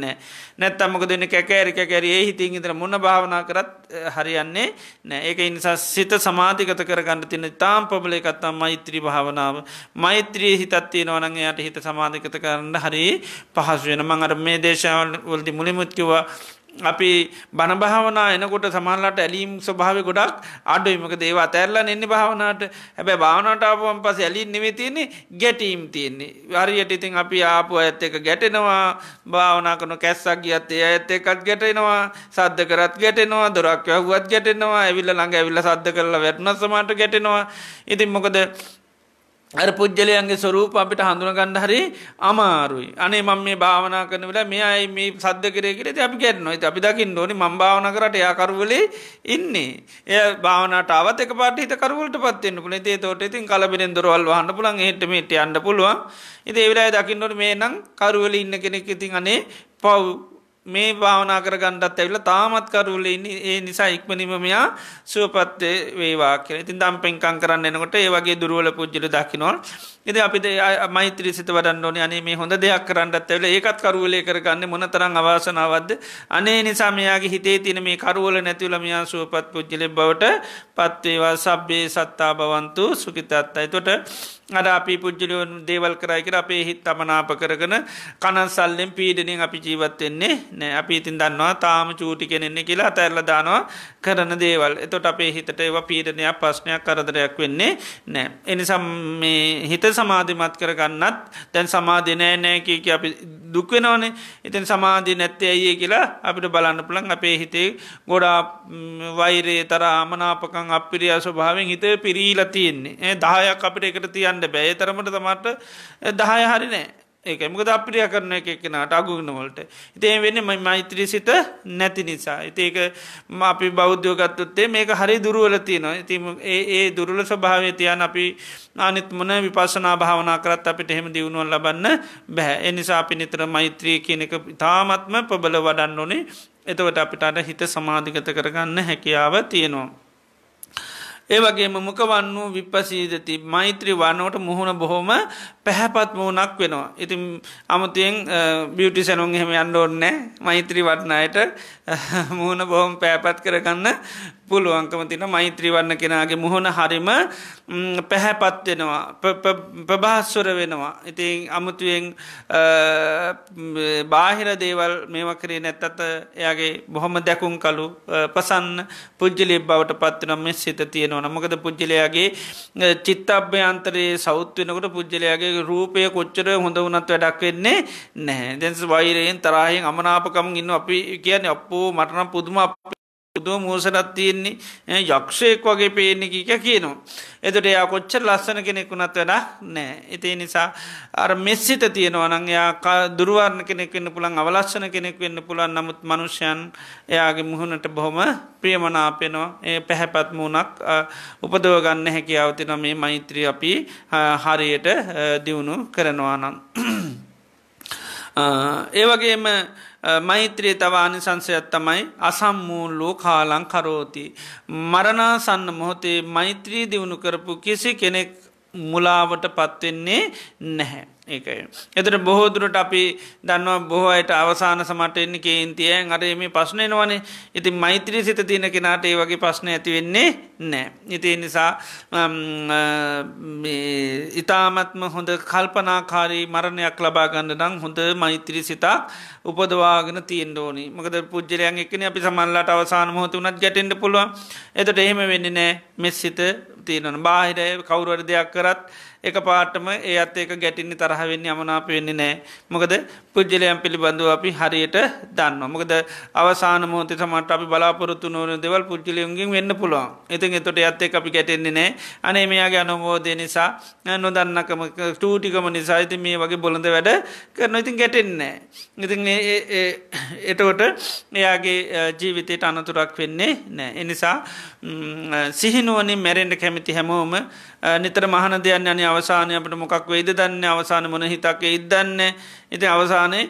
නැත්තම් මොකද වෙන්නේ කැකෑරි කැකෑරි ඒ හිතින් ඉඳලා මොන භාවනා කරත් හරියන්නේ නෑ ඒක නිසා සිත සමාධිගත කරගන්න තියෙන තාම ප්‍රබල එකක් තමයි මෛත්‍රී භාවනාව මෛත්‍රී හිතක් තියෙනවා නම් එයාට හිත සමාධිගත කරන්න හරි පහසු වෙන මම අර මේ දේශාවල් වලදී මුලින්ම කිව්වා අපි බණභාවනා එනකොට සමහරලාට ඇලීම් ස්වභාවය ගොඩක් අඩුයි මොකද ඒවා ඇතැරලා එන්නේ භාවනාවට. හැබැයි භාවනාවට ආපුවම පස්සේ ඇලීම් නෙමෙයි තියෙන්නේ ගැටීම් තියෙන්නේ. හරියට ඉතින් අපි ආපු අයත් එක්ක ගැටෙනවා. භාවනා කරන කැස්සක් ගියත් ඒ අයත් එක්කත් ගැටෙනවා. සද්ද කරත් ගැටෙනවා. දොරක් වැහුවත් ගැටෙනවා. ඇවිල්ලා ළඟ ඇවිල්ලා සද්ද කරලා වැටුණා සමහරට ගැටෙනවා. ඉතින් මොකද අර පුද්ගලයන්ගේ ස්වරූප අපිට හඳුනගන්න හරි අමාරුයි අනේ මම මේ භාවනා කරන වෙලා මේ අය මේ සද්ද කරේ කියලා ඉතින් අපි කියනවා ඉතින් අපි දකින්න ඕනේ මම භාවනා කරාට එයා කරවලේ ඉන්නේ එයා භාවනාවට ආවත් එකපාරට හිත කරවලටපත් වෙන්න පුළුවන් ඉතින් ඒතකොට ඉතින් කලබිරෙන් දොරවල් වහන්න පුළුවන් එහෙට මෙහෙට යන්න පුළුවන් ඉතින් ඒ වෙලාවේ දකින්න ඕනේ මේ නම් කරවලේ ඉන්න කෙනෙක් ඉතින් අනේ පව් මේ භාවනා කර ගණ්ඩත් ඇවිල තාමත් කරුල ඒ නිසා ඉක්මනිම මෙයා සුවපත්තේ වේවා කියෙන ඉතින් දම් පෙන්කං කරන්න එනකොට ඒවගේ දුරුවල පුද්ජල දකිනොල් එද අපිට මෛත්‍රී සිත වඩන්න ඕනේ අනේ මේ හොඳ දෙයක් කරන්නත් ඇවල ඒකත් කරුවලේ කරගන්න මොන තරම් අවාසනාවද්ද අනේ නිසා මෙයාගේ හිතේ තින මේ කරුවල නැතිවල මෙයා සුවපත් පුද්ජලෙ බවට පත්වේවා සබ්බේ සත්තා බවන්තු සුකිතත් අයිතොට අඩ අපි පුද්ජලියෝන් දේවල් කරයිකර අපේ හිත් තමනාප කරගන කණන් සල්ලෙන් පීඩනින් අපි ජීවත්වෙන්නේ නෑ අපි ඉතින් දන්නවා තාම චූටි කෙනෙන්නේ කියලා අතැරල දානවා කරන දේවල් එතොට අපේ හිතට ඒවා පීඩනයක් ප්‍රශ්නයක් කරදරයක් වෙන්නේ නෑ. එනිසම් මේ හිත සමාධිමත් කරගන්නත් තැන් සමාධි නෑ නෑකක අපි දුක්වෙනවනේ එතන් සමාධී නැත්තේ ඇයේ කියලා අපිට බලන්න පුළන් අපේ හිතේ ගොඩා වෛරේ තර ආමනාපකං අපිරිය ස්වභාවෙන් හිත පිරීල තියෙන්නේ ඒ දායක් අපිට එකට තියන්න බෑ තරමට තමට දහය හරි නෑ ඒක එමක අපිරිය කරන එක එකනට අගුණවලට ඉතිේ වෙන මෛත්‍රී සිත නැති නිසා ඉතිඒක අපි බෞද්ධයෝගත්තත්තේ මේක හරි දුරුවල තියනවා ඉති ඒ දුරල ස්භාවය තියන් අපි අනිත්මන විපසනා භාවනා කරත් අපිට එහෙම දියුණුවන් ලබන්න බැහැ එනිසා අපි නිතර මෛත්‍රී කියනක තාමත්ම ප්‍රබල වඩන්න ඕනේ එතවට අපිට අට හිත සමාධිගත කරගන්න හැකියාව තියෙනවා ඒවගේම මොකවන් වූ විප්පසීදති මෛත්‍රී වන්නවට මුහුණ බොහොම පැහැපත්ම වනක් වෙනවා. ඉතින් අමතියෙන් බියටි සැනුන් එහෙම යන්න ඕන්නෑ මෛත්‍රී වටනායට මුහුණ බොහොම පෑපත් කරගන්න පුළුවන්කම තින මෛත්‍රී වන්න කෙනගේ මුහුණ හරිම පැහැපත් වෙනවා ප්‍රභාස්වර වෙනවා. ඉතින් අමුතුවෙන් බාහිර දේවල් මේව කරේ නැත්තත එයාගේ බොහොම දැකුම් කලු පසන්න පුද්ජලි බවට පත්වනම සිත තියෙනවා නමකද පුද්ජලයාගේ චිත්තබ්‍යන්තරයේ සෞත් වෙනකට පුද්ජලයාගේ රූපය කොච්චර හොඳ වනත් වැඩක් වෙන්නේ නැහැ දැන්ස වෛරයෙන් තරායෙන් අමනාපකමින් ඉන්න අපි කියන්නේ අපෝ මටනම් පුදුම අප බුදුව මූසරත් තියෙන්නේ යක්ෂයෙක් වගේ පේනකික කියනවා. එතට එයා කොච්චර ලස්සන කෙනෙකුනත් වැඩක් නෑ. එතිේ නිසා අර මෙස්සිත තියෙනවා නංයා දුරුවරණ කෙනෙක් වෙන්න පුළන් අවලස්සන කෙනෙක් වෙන්න පුළන් නමුත් මනුෂ්‍යයන් එයාගේ මුහුණට බොහොම ප්‍රියමනාපෙනවා ඒ පැහැපත් මුණක් උපදවගන්න හැකියාවතින මේ මෛත්‍රී අපි හරියට දියුණු කරනවා නම්. [clears throat] ඒවගේම මෛත්‍රයේ තව අනිසංසයක් තමයි අසම්මූල්ලෝ කාලං කරෝති. මරණාසන්න මොහොතේ මෛත්‍රී දියුණු කරපු කිසි කෙනෙක් මුලාවට පත්වෙන්නේ නැහැ. ඒකයි. එතට බොහෝදුරට අපි දන්නවා බොහෝ අයට අවසාන සමට එන්න කේන්තියෙන් අර මේ පශ්නයනවනේ ඉතින් මෛත්‍රී සිත තියෙන කෙනාට ඒ වගේ ප්‍රශ්න ඇති වෙන්නේ නෑ. ඉති නිසා ඉතාමත්ම හොඳ කල්පනාකාරී මරණයක් ලබාගන්න නම් හොඳ මෛත්‍රී සිතා උපදවාගෙන තියෙන් ඕනි මකද පුද්ජලයන් එකන අපි සමල්ලට අවසාන හොත වනත් ගැටෙන්ට පුළුවන් එතට එහෙම වෙන්න නෑ මෙස් සිත තියෙනන බාහිර කවුරුවර දෙයක් කරත් එක පාටම ඒ අත් ඒක ගැටින්නේ තරහ වෙන්න අමනාප වෙන්නේ නෑ මොකද පුද්ජලයම් පිළිබඳව අපි හරියට දන්න මොකද අවසාන මෝතය සමට අපි බලාපොරත්තු නොන දෙවල් පුද්ජලියුන්ගින් වෙන්න පුළුවන් එතින් එතොට ඇත්ත එක අපි ගැටෙන්නේ නෑ අනේ මෙයාගේ අනොමෝදය නිසා නොදන්නකම ටූටිකම නිසා ඉති මේ වගේ බොලඳ වැඩ කරන ඉතින් ගැටෙන්නේ ඉතින් එතකොට එයාගේ ජීවිතයට අනතුරක් වෙන්නේ නෑ එනිසා සිහිනුවනින් මැරෙන්ට කැමිති හැමෝම නිතර මහන දෙයන්න අනි අවසානය අපට මොකක් වෙයිද දන්න අවසාන මොන හිතක ඉදදන්න ඉති අවසානයේ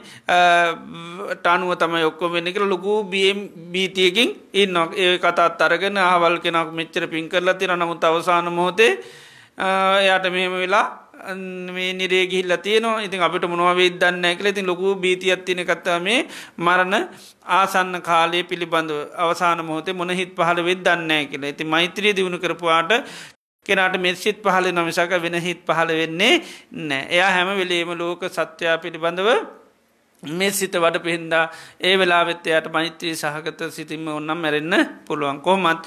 ටනුව තම ඔක්කො වෙනකර ලොකු බම් බීතියකින් ඉන්නක් ඒ කතාත් අරගෙන ආවල් කෙනක් මෙච්චර පින් කරලා තිර නමුත් අවසාන මෝතේ යට මෙහෙම වෙලා මේ නිරේ ගිහිල්ල තියනවා ඉතින් අපිට මොනවවෙේ දන්න ඇකල ඉතින් ලොකු බීතියත්තින කත්තා මේ මරණ ආසන්න කාලය පිළිබඳව අවසාන මොහොතේ මොන හිත් පහළ වෙද දන්න කියලා ඇති මෛත්‍රී දියුණු කරපුවාට කෙනාට මෙසිත් පහල නමිසක වෙන හිත් පහළ වෙන්නේ නෑ එයා හැම වෙලේම ලෝක සත්‍යයා පිළිබඳව මේ සිත වඩ පිහින්දා ඒ වෙලා වෙත්තයට මෛත්‍රී සහගත සිතින්ම ඔන්නම් මැරෙන්න්න පුළුවන් කොහොමත්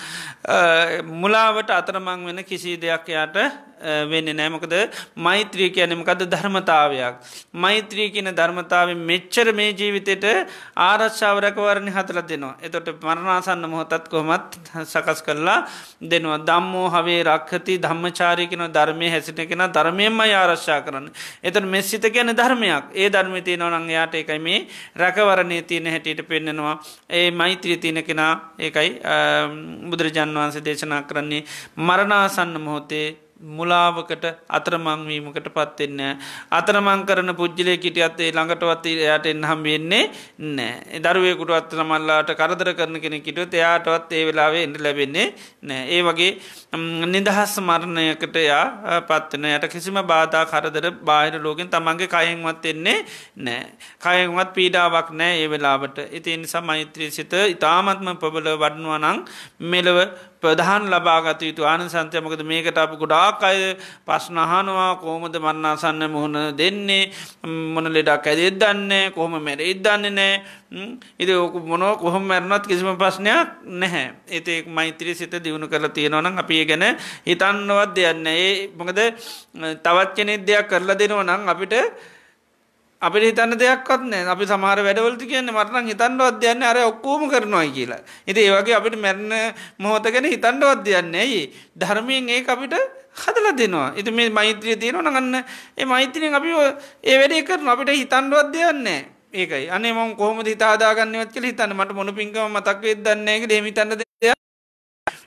මුලාවට අතරමං වෙන කිසි දෙයක් යාට වෙන්න නෑමකද මෛත්‍රී කියනමකද ධර්මතාවයක්. මෛත්‍රී කියන ධර්මතාව මෙච්චර මේ ජීවිතයට ආරශ්ාවරකවරණ හතල දෙනවා. එතොට මරණාසන්න මොහොතත් කොමත් සකස් කරලා දෙනවා. දම්මෝ හවේ රක්හති ධම්මචාරීකන ධර්මය හැසිට කෙන ධර්මයම ආරශ්ා කරන්න. එතට මෙස්සිත කියන ධර්මයක් ඒ ධර්මතිය නොනංයාට එකයි මේ රැකවරණය තියෙන හැටියට පෙන්නෙනවා. ඒ මෛත්‍රී තියෙන කෙනා ඒකයි බුදුරජාන් වහන්සේ දේශනා කරන්නේ මරණාසන්න මොහොතේ මුලාවකට අතරමංවීමකට පත්වෙන්න. අතරමං කරන පුද්ජලය කිටියත්තේ ළඟටවත් යට එන්හම් වෙන්නේ නෑ දරුවයකුට අත්තනමල්ලාට කරදර කරන කෙන කිටුත් එයාටවත් ඒ වෙලාවේ එඩ ලැබෙන්නේ නෑ. ඒ වගේ නිදහස් මරණයකට එයා පත්වන යට කිසිම බාධා කරදර බාහිර ලෝකෙන් තමන්ගේ කයෙන්වත් එන්නේ නෑ. කයෙන්වත් පීඩාවක් නෑ ඒ වෙලාවට ඉතින් සමෛත්‍රී සිත ඉතාමත්ම ප්‍රබල වඩනවා නං මෙලව ප්‍රධාන් ලබාගත යුතු ආනසන්තයමකද මේකට අප ගොඩාක් අය පස්නහනවා කෝමද මන්නාසන්න මුහුණ දෙන්නේ මොන ලෙඩක් ඇදෙත් දන්නේ කොහොම මැර ඉදන්නේ නෑ ඉති ඕකු මොනෝ කොහොම මැරුණත් කිසිම ප්‍රශ්නයක් නැහැ ඒතෙක් මෛත්‍රී සිත දියුණු කර තියෙනවනම් අපිය ගැන හිතන්නවත් දෙයන්න ඒ මොකද තවත් කෙනෙක් දෙයක් කරලා දෙනවා නම් අපිට අපිට හිතන්න දෙයක්වත් නෑ අපි සමහර වැඩවලති කියන්නේ මරණම් හිතන්නවත් දෙන්නේ අර ඔක්කොම කරනවායි කියලා. ඉතින් ඒ වගේ අපිට මරණ මොහොත ගැන හිතන්නවත් දෙන්නේ ඇයි? ධර්මයෙන් ඒක අපිට හදලා දෙනවා. ඉතින් මේ මෛත්‍රිය තියෙනවා නම් අන්න ඒ මෛත්‍රියෙන් අපි ඒ වැඩේ කරන අපිට හිතන්නවත් දෙන්නේ ඒකයි. අනේ මම කොහොමද හිත හදාගන්නේවත් කියලා හිතන්න මට මොන පිංකම මතක් වෙද්ද දන්නේ නැහැ කියලා එහෙම හිතන්න දෙයක්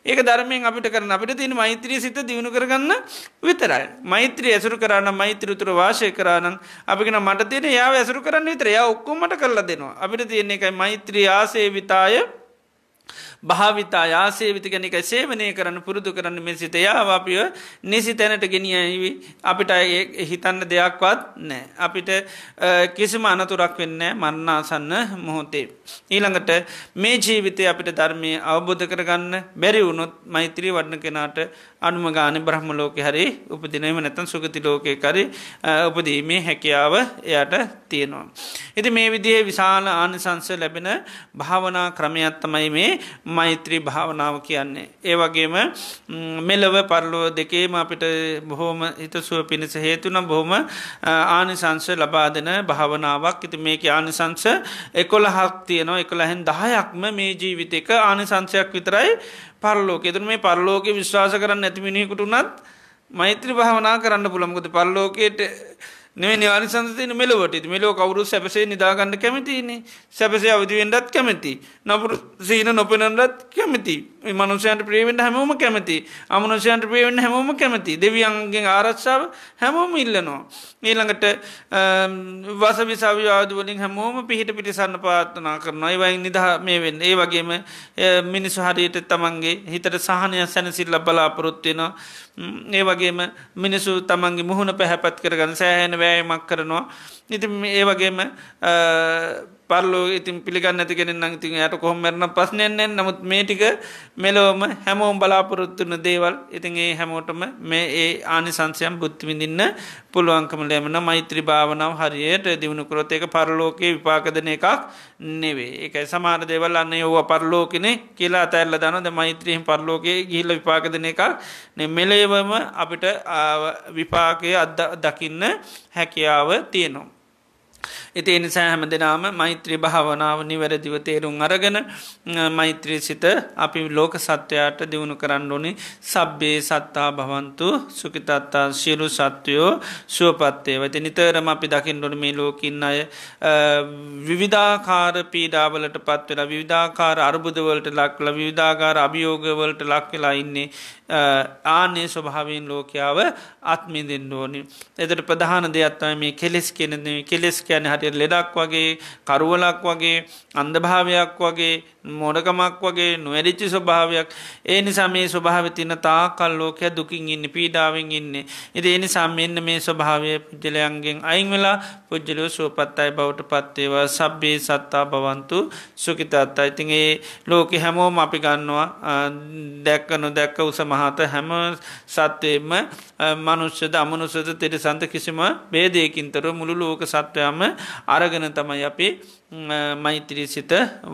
ඒක ධර්මයෙන් අපිට කරන අපිට තියෙන මෛත්‍රී සිත දියුණු කරගන්න විතරයි. මෛත්‍රී ඇසුරු කරන්න මෛත්‍රී උතුර වාසය කරානම් අපිගෙන මට තියෙන යාව ඇසුරු කරන්න විතර යා ඔක්කොම මට කරලා දෙනවා. අපිට තියෙන එකයි මෛත්‍රී ආසේවිතාය භාවිතා යාසේවිති කෙනෙක සේවනය කරන්න පුරුදු කරන්න මෙ සිත යාවාපිය නිසි තැනට ගෙනියවි අපිට හිතන්න දෙයක්වත් නෑ. අපිට කිසිම අනතුරක් වෙන්න මන්නාසන්න මොහොතේ. ඊළඟට මේ ජීවිතය අපිට ධර්මය අවබෝධ කරගන්න බැරි වුණොත් මෛත්‍රී වඩන කෙනාට අනුමගාන බ්‍රහ්ම ලෝක හරි උපදිනම නැතන් සුගති ලෝකය කරි උපදීමේ හැකියාව එයට තියෙනවා. ඇති මේ විදිේ විශාල ආනිසංස ලැබෙන භාවනා ක්‍රමයත්තමයි මේ මෛත්‍රී භාවනාව කියන්නේ. ඒ වගේම මෙලව පරලෝ දෙකේම අපිට බොහෝම හිතසුව පිණිස හේතුන බොහොම ආනිසංස ලබාදන භාවනාවක් ඉති මේක ආනිසංස එකොළ හක් තියනවා එකොළ හැන් දහයක්ම මේ ජීවිතක ආනිසංසයක් විතරයි පරලෝක එතුන මේ පරලෝකය විශ්වාස කරන්න ඇතිමිනිකුටුනත් මෛත්‍රී භාවනා කරන්න පුළමුකද පරලෝකයට නෙවෙයි ආනිසංස තියෙන මෙලොවට. මෙලොව කවුරු සැපසේ නිදාගන්න කැමතිනේ. සැපසේ අවදි වෙන්නත් කැමති. නපුරු සීන නොපෙනනවත් කැමති. මේ මනුස්සයන්ට ප්‍රිය වෙන්න හැමෝම කැමති. අමනුෂ්‍යයන්ට ප්‍රිය වෙන්න හැමෝම කැමති. දෙවියන්ගෙන් ආරක්ෂාව හැමෝම ඉල්ලනවා. ඊළඟට වසවිසාවි ආදි වලින් හැමෝම පිහිට පිටසන්න ප්‍රාර්ථනා කරනවා. ඒ වයින් නිදා මේ වෙන්න. ඒ වගේම මිනිස්සු හරියට තමන්ගේ හිතට සහනය සැනසෙල්ල බලාපොරොත්තු වෙනවා. ඒ වගේම මිනිසු තමන්ගේ මුහුණ පැහැපත් කරගන්න සෑහන වෑයමක් කරනවා ඉති ඒ වගේම පරලෝ ඉතින් පිළිගන්න ඇති කෙනෙන් නංතින් යට කොහොමරන පස්නයන්නේ නමුත් මේටික මෙලෝම හැමෝම් බලාපොරොත්තුන දේවල් ඉතින් ඒ හැමෝටම මේ ඒ ආනිසංසයම් බුද්ධවිඳන්න පුළුවන්කම ලෑමන මෛත්‍රී භාවනාව හරියට දියුණු කරොත් ඒක පරලෝකයේ විපාකදන එකක් නෙවේ ඒකයි සමාර දෙවල් අන්න යෝව පරලෝකනේ කියලා අතැල්ල දනද මෛත්‍රීයෙන් පරලෝකයේ ගිහිල්ල විපාකදන එකක් මෙලේවම අපිට විපාකය අද දකින්න හැකියාව තියෙනවා. එති එනිසා හැම දෙනාම මෛත්‍රී භාවනාව නිවැරදිව තේරුම් අරගෙන මෛත්‍රී සිත අපි ලෝක සත්වයාට දියුණු කරන්න ඕනි සබ්බේ සත්තා භවන්තු සුකිතත්තා සිරු සත්වයෝ සුවපත්තේ වති නිතරම අපි දකිින්ඩොන මේ ලෝකින් අය විවිධාකාර පීඩාවලට පත්වෙන විවිධාකාර අර්බුදවලට ලක්ල විවිධාකාර අභියෝගවලට ලක්වෙලා ඉන්නේ ආනේ ස්වභාවයෙන් ලෝකියාව අත්මිදෙන් ඕනි එතට ප්‍රධාන දෙයක්ත්වයි මේ කෙලෙස් කෙනද කෙලෙස් කියන හට හිතේ ලෙඩක් වගේ කරවලක් වගේ අන්ධභාවයක් වගේ මොඩකමක් වගේ නොවැඩිච්ච ස්වභාවයක් ඒ නිසා මේ ස්වභාව තින තාකල් ලෝකය දුකින් ඉන්න පීඩාවෙන් ඉන්නේ ඉති ඒ නිසා මෙන්න මේ ස්වභාවය පුද්ජලයන්ගෙන් අයින් වෙලා පුද්ජලෝ සුවපත්තයි බවට පත්තේවා සබ්බේ සත්තා බවන්තු සුකිතත්තා ඉතින් ඒ ලෝක හැමෝම අපි ගන්නවා දැක්ක නොදැක්ක උසමහත හැම සත්වයෙන්ම මනුෂ්‍යද අමනුසද තෙරසන්ත කිසිම බේදයකින්තර මුළු ලෝක සත්වයම අරගෙන තමයි අපේ මෛත්‍රී සිත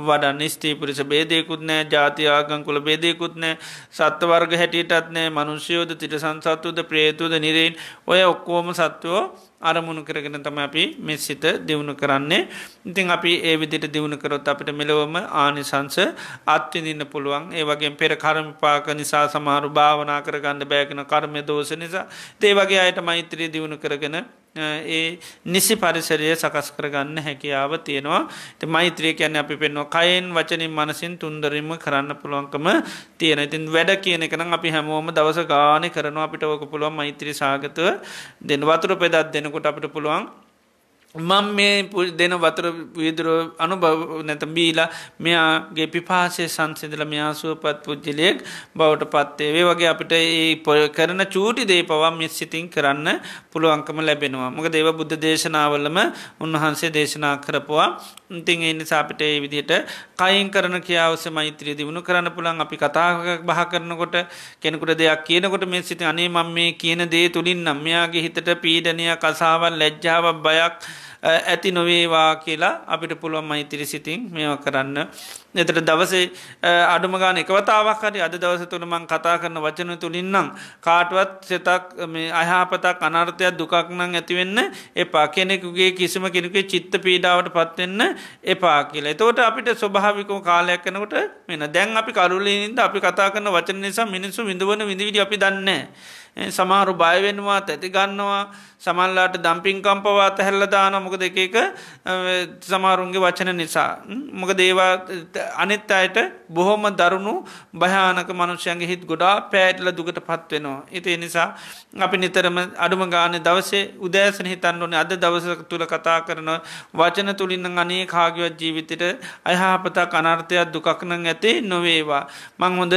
වඩන්න ස්ත්‍රීපුරිස බේදයකුත් නෑ ජාති ආගංකුල බේදයකුත් නෑ සත්වර්ග හැටියටත් නෑ මනුෂ්‍යයෝද තිටසන් සත්තුද ප්‍රේතුද නිරෙයින් ඔය ඔක්කෝම සත්වෝ අරමුණු කරගෙන තම අපි මෙ සිත දියුණු කරන්නේ ඉතින් අපි ඒ විදිට දියුණු කරොත් අපිට මෙලොවම ආනිසංස අත්විඳන්න පුළුවන් ඒ වගේ පෙර කරමපාක නිසා සමහරු භාවනා කරගන්න බෑකෙන කර්මය දෝෂ නිසා තේ වගේ අයට මෛත්‍රී දියුණු කරගෙන ඒ නිසි පරිසරය සකස් කරගන්න හැකියාව තියෙනවා ති මෛත්‍රිය කියන්න අපි පෙන්වා කයෙන් වචනින් මනසින් තුන්දරීම කරන්න පුළුවන්කම තියෙන ඉතින් වැඩ කියන එකනම් අපි හැමෝම දවස ගානය කරනවා අපිට ඕක පුළුවන් මෛත්‍රී සාගතව දෙන වතුර පෙදත් දෙනකොට අපිට පුළුවන් මං මේ දෙන වතුර විදුර අනුභව නැත බීලා මෙයාගේ පිපාසේ සංසිදල මෙයා සුවපත් පුද්ජලයෙක් බවට පත්තේ වේ වගේ අපිට ඒ පොය කරන චූටි දේ පවම් මෙ සිතින් කරන්න පුළුවන්කම ලැබෙනවා මොකද ඒව බුද්ධ දේශනාවලම උන්වහන්සේ දේශනා කරපුවා ඉතින් ඒ නිසා අපිට ඒ විදිහට කයින් කරන කියාවස මෛත්‍රිය දිනු කරන්න පුළුවන් අපි කතා බහ කරනකොට කෙනෙකුට දෙයක් කියනකොට මේ සිත අනේ මම මේ කියන දේ තුලින් නම් මෙයාගේ හිතට පීඩනයක් අසාවක් ලැජ්ජාවක් බයක් ඇති නොවේවා කියලා අපිට පුළුවන් මෛතිරි සිතින් මේවා කරන්න. එතට දවසේ අඩුමගාන එකවතාවක් හරි අද දවස තුළ මං කතා කරන වචන තුළින්නම් කාටවත් සෙතක් අයහපතක් අනර්ථයක් දුකක් නං ඇතිවෙන්න එපා කෙනෙකුගේ කිසිම කෙනෙකුේ චිත්ත පීඩාවට පත්වෙන්න එපා කියලා. එතවට අපිට ස්වභාවිකෝ කාලයක් කනකට මෙන දැන් අපි කරුලින්ද අපි කතා කරන වචන නිසා මිනිස්සු විඳුවන විඳවිඩි අපි දන්නේ. සමහරු බයවෙනවා තැති ගන්නවා සමල්ලාට දම්පින්කම්පවා ඇහැල්ලදාන මොක දෙක එක සමාරුන්ගේ වචන නිසා. මොක දේවා අනෙත් අයට බොහොම දරුණු භයානක මනුෂ්‍යයන්ගේ හිත් ගොඩා පෑටල දුකට පත්වෙනවා. ඉති නිසා අපි නිතරම අඩුම ගාන දවසේ උදෑසන හිතන්න ඕනේ අද දවසක තුළ කතා කරන වචන තුළින්න අනේ කාගවත් ජීවිතයට අයහාපතා කනර්ථයක් දුකක්නං ඇති නොවේවා. මං හොඳ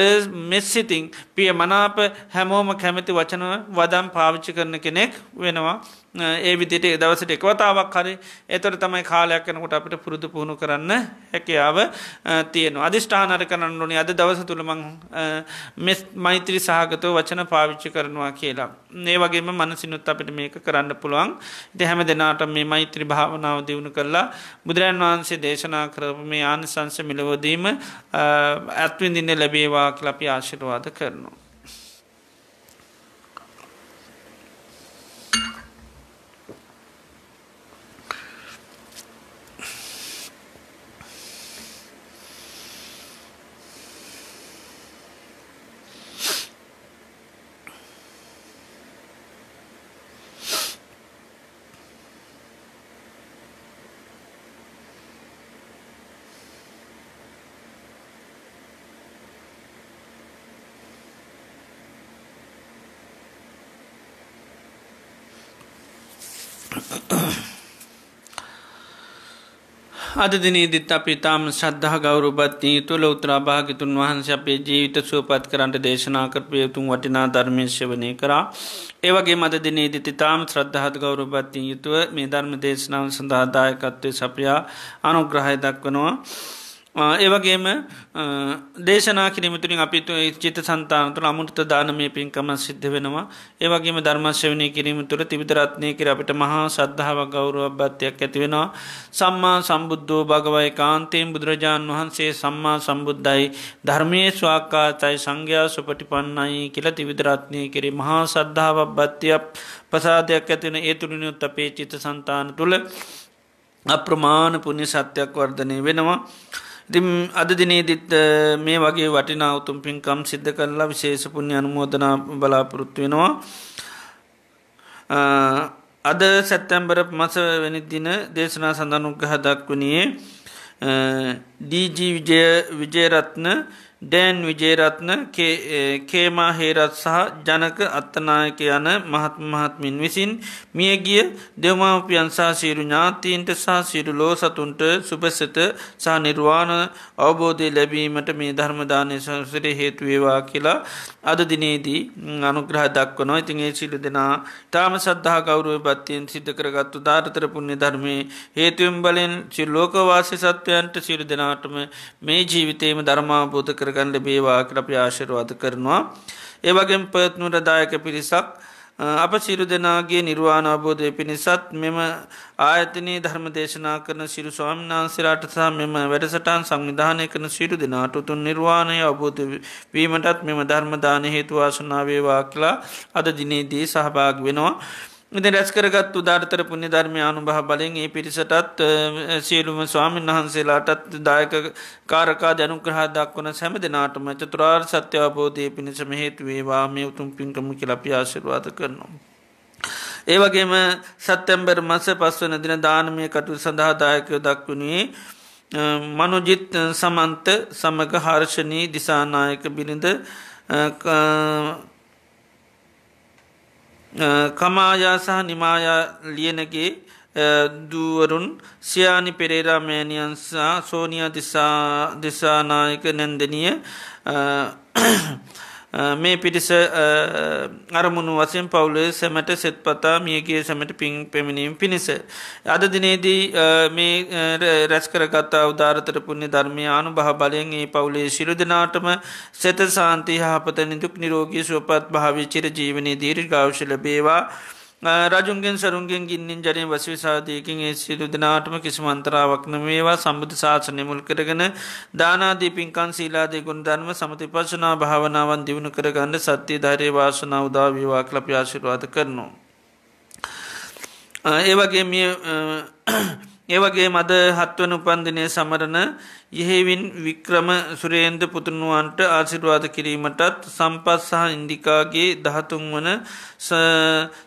මෙස්සිතින් පිය මනාප හැමෝම කැමැති වචන වදම් පාවිච්චි කරන කෙනෙක් වෙනවා. ඒ විදිට දවසට එකවතාවක් හරි එතොට තමයි කාලයක් යනකොට අපිට පුරුදු පුහුණු කරන්න හැකියාව තියෙන අධිෂ්ඨානර කරන්න ඕනේ අද දවස තුළමං මෙස් මෛත්‍රී සහගතව වචන පාවිච්චි කරනවා කියලා. ඒ වගේම මනසිනුත් අපිට මේක කරන්න පුළුවන් ඉති හැම දෙනාට මේ මෛත්‍රී භාවනාව දියුණු කරලා බුදුරන් වහන්සේ දේශනා කරපු මේ ආනිසංස මිලවදීම ඇත්විඳින්න ලැබේවා කියලපි ආශිරවාද කරනවා. අද දිනේදිත් අපි තාම ශ්‍රද්ධහ ගෞරුපත්ති තුළ උත්‍රාභාගිතුන් වහන්ස අපේ ජීවිත සුවපත් කරන්ට දේශනා කරපය යුතුන් වටිනා ධර්මේශ වනය කරා. ඒවගේ මද දිනේදිති තාම ශ්‍රද්ධහත් ගෞරුපත්තිය යුතුව මේ ධර්ම දේශනාව සඳහාදායකත්වය සපයා අනුග්‍රහය දක්වනවා. ඒවගේම දේශනා කිරීමතුරින් අපිට චිත සන්තානතුර අමුට දානමය පින්කම සිද්ධ වෙනවා ඒවගේම ධර්මශ්‍යවනය කිරීම තුර තිබිතරත්නය කර අපිට මහා සද්ධාවක් ගෞරුවක් භත්තියක් ඇතිවෙනවා සම්මා සම්බුද්ධෝ භගවයි කාන්තයෙන් බුදුරජාණන් වහන්සේ සම්මා සම්බුද්ධයි ධර්මයේ ස්වාකාතයි සංඝ්‍යා සුපටි පන්නයි කියලා තිවිදරත්නය කිරේ මහා සද්ධාවක් භත්තියක් ප්‍රසාධයක් ඇතින ඒ තුළිනුත් අපේ චිත සන්තාන තුළ අප්‍රමාණ පුුණ්‍ය සත්‍යයක් වර්ධනය වෙනවා. ඉතින් අද දිනේදිත් මේ වගේ වටිනා උතුම් පින්කම් සිද්ධ කරලා විශේෂ පුණ්‍ය අනුමෝදනා බලාපොරොත්තු වෙනවා. අද සැප්තැම්බර් මාස වෙනි දින දේශනා සඳහන් උග්‍රහ දක්වන්නේ ඩීජී විජය විජයරත්න ඩෑන් විජේරත්න කේමා හේරත් සහ ජනක අත්තනායක යන මහත් මහත්මින් විසින් මියගිය දෙවමාපියන් සහ සීරු ඥාතීන්ට සහ සිරු ලෝ සතුන්ට සුපසත සහ නිර්වාණ අවබෝධය ලැබීමට මේ ධර්මදානය සංසරය හේතුවේවා කියලා අද දිනේදී අනුග්‍රහ දක්වනවා ඉතින් ඒ සිලු දෙනා තාම සද්ධහා ගෞරුව පත්තියෙන් සිද්ධ කරගත්තු ධාරතර පුුණ්‍ය ධර්මය හේතුවම් බලෙන් සිල් ලෝකවාසය සත්වයන්ට සිරු දෙනාටම මේ ජීවිතයේම ධර්මාබෝධ කර කරගන්න ලැබේවාකට අපි ආශිර්වාද කරනවා. ඒවගේ පත්නුට දායක පිරිසක් අප සිරු දෙනාගේ නිර්වාණ අබෝධය පිණිසත් මෙම ආයතනයේ ධර්ම දේශනා කරන සිරු ස්වාමිනාන්සිරාට සහ මෙම වැඩසටාන් සංවිධානය කරන සිරු දෙනාට උතුන් නිර්වාණය අබෝධ වීමටත් මෙම ධර්මදාන හේතුවාසනාවේවා කියලා අද දිනේදී සහභාග වෙනවා. මෙති රැස්කරගත් උදාර්තර පුුණ්‍ය ධර්මය අනුභහ බලෙන් ඒ පිරිසටත් සියලුම ස්වාමීන් වහන්සේලාටත් දායක කාරකා දැනුග්‍රහ දක්වන සැම දෙනාටම චතුරාර් සත්‍යවබෝධය පිණිසම හේතුවේවා මේ උතුම් පින්කම කිලපි ආශිරවාද කරනවා. ඒවගේම සැත්තැම්බර් මස පස්වන දින දානමය කටු සඳහා දායකයෝ දක්වුණේ මනුජිත් සමන්ත සමග හර්ෂණී දිසානායක බිරිඳ කමායා සහ නිමායා ලියනගේ දුවරුන් සයානි පෙරේරා මෑනියන්සා සෝනිය දිසා දිසානායක නැන්දනිය මේ පිටිස අරමුණු වසෙන් පවුල සැමට සෙත්පතා මියගේ සැමට පින් පැමිණීම් පිණිස. අද දිනේදී මේ රැස්කරගතා උදාාරතර පුුණ්‍ය ධර්මය ආනු බහ බලයෙන් ඒ පවුලේ ශිරු දෙනාටම සෙත සාන්ති හාපත නිදුක් නිරෝගී සුවපත් භාවි චිර ජීවනයේ දීරි ගෞශල බේවා. රජුන්ගෙන් සරුන්ගෙන් ගින්නින් ජරින් වසවිසාදයකින් ඒ සියලු දෙනාටම කිසිම අන්තරාවක් නොමේවා සම්බුදු ශාසනය මුල් කරගෙන දානාදී පින්කන් සීලාදී ගුණ ධර්ම සමතිපස්සනා භාවනාවන් දියුණු කරගන්න සත්‍ය ධෛර්ය වාසනා උදා වේවා කියලා ප්‍රාර්ථනා කරනවා. ඒ වගේ මේ ඒවගේ මද හත්වන උපන්දිනය සමරණ යෙහෙවින් වික්‍රම සුරේන්ද පුතුණුවන්ට ආසිරවාද කිරීමටත් සම්පත් සහ ඉන්දිකාගේ දහතුන් වන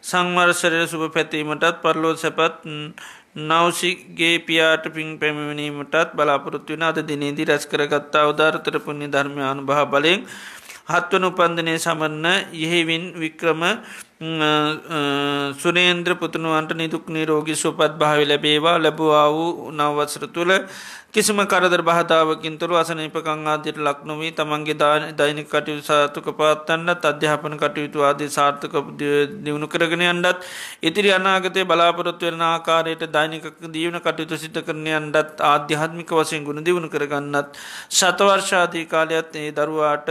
සංවර්සරය සුභ පැතීමටත් පරලෝත් සැපත් නෞසිගේ පියාට පින් පැමිණීමටත් බලාපොරොත්තු වන අද දිනේදී රැස් කරගත්තා උදාරතර පුුණි ධර්මයානු භා බලෙන් හත්වන උපන්දනය සමරණ යෙහෙවින් වික්‍රම සුරේන්ද්‍ර පුතුනුවන්ට නිදුක් නිරෝගී සුපත් භාවි ලැබේවා ලැබවා වූ නවවසර තුළ කිසිම කරදර භාතාවකින්තුරු අසනනිපකං ආදියට ලක්නොවී තමන්ගේ දෛනික කටයුතු සාර්ථක පාත්තන්නත් අධ්‍යාපන කටයුතු ආදී සාර්ථක දියුණු කරගෙන අන්ඩත් ඉතිරි අනාගතය බලාපොරොත්තු වෙන ආකාරයට දෛනික දියුණ කටයුතු සිත කරණය අන්ඩත් ආධ්‍යාත්මික වසයෙන් ගුණ දියුණු කරගන්නත් ශතවර්ෂාධී කාලයක්ත් ඒ දරුවාට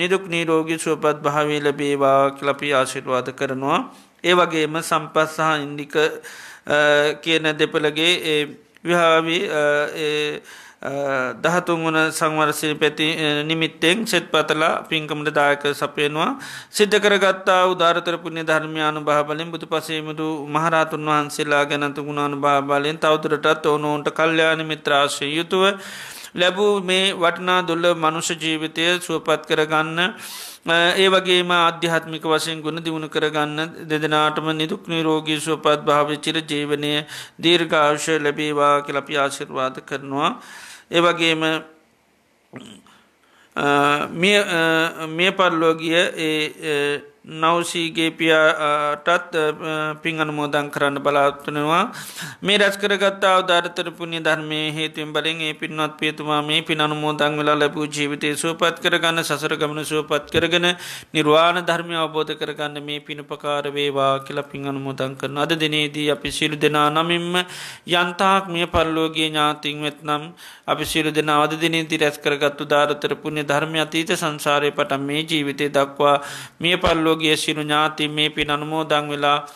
නිදුක් නීරෝගී සුවපත් භාවී ලැබේවා කලපී ආශිර්වාදක කරනවා ඒ වගේම සම්පස් සහ ඉන්දික කියන දෙපළගේ විහාවි දහතුන්වන සංවරසිරි පැති නිමිත්තෙන් සෙත් පතලා පින්කමට දායක සපයනවා සිද්ධ කරගත්තා උදාරතර පුුණ්‍ය ධර්මයානු භාබලින් බුදු පසේමුතු මහරතුන් වහන්සේලා ගැනතු ගුණානු භාබලයෙන් තවතුරටත් ඕනෝන්ට කල්්‍යාන මිත්‍රාශය යුතුව ලැබූ මේ වටනා දුල්ල මනුෂ ජීවිතය සුවපත් කරගන්න ඒ වගේ අධ්‍යාත්මික වශයෙන් ගුණ දියුණු කරගන්න දෙදනාටම නිදුක් නිරෝගී සුවපත් භාව චිර ජීවනය දීර්ඝාවශ ලැබේවා කලපි ආශිර්වාද කරනවා. ඒ වගේම මිය පරලෝගිය නවසීගේ පියාටත් පින් අනුමෝදන් කරන්න බලාත්වනවා මේ රැස් කරගත්තා ධාරතර පුුණි ධර්මය හේතුවෙන් බලින් ඒ පින්වත් පියතුමා මේ පින් අනුමෝදන් වෙලා ලැබූ ජීවිතය සුවපත් කරගන්න සසර ගමන සුවපත් කරගෙන නිර්වාණ ධර්මය අවබෝධ කරගන්න මේ පිණපකාර වේවා කියලා පින් අනුමෝදන් කරන අද දිනේදී අපි සිලු දෙනා නමින්ම යන්තාක් මේ පරලෝගේ ඥාතින් වෙත්නම් අපි සිලු දෙනා අද දිනේදී රැස් කරගත්තු ධාරතර පුුණ්‍ය ධර්මය අතීත සංසාරය පට මේ ජීවිතය දක්වා මේ පල්ලෝ මියලොගිය සිරු ඥාතින් මේ පින් අනුමෝදං වෙලා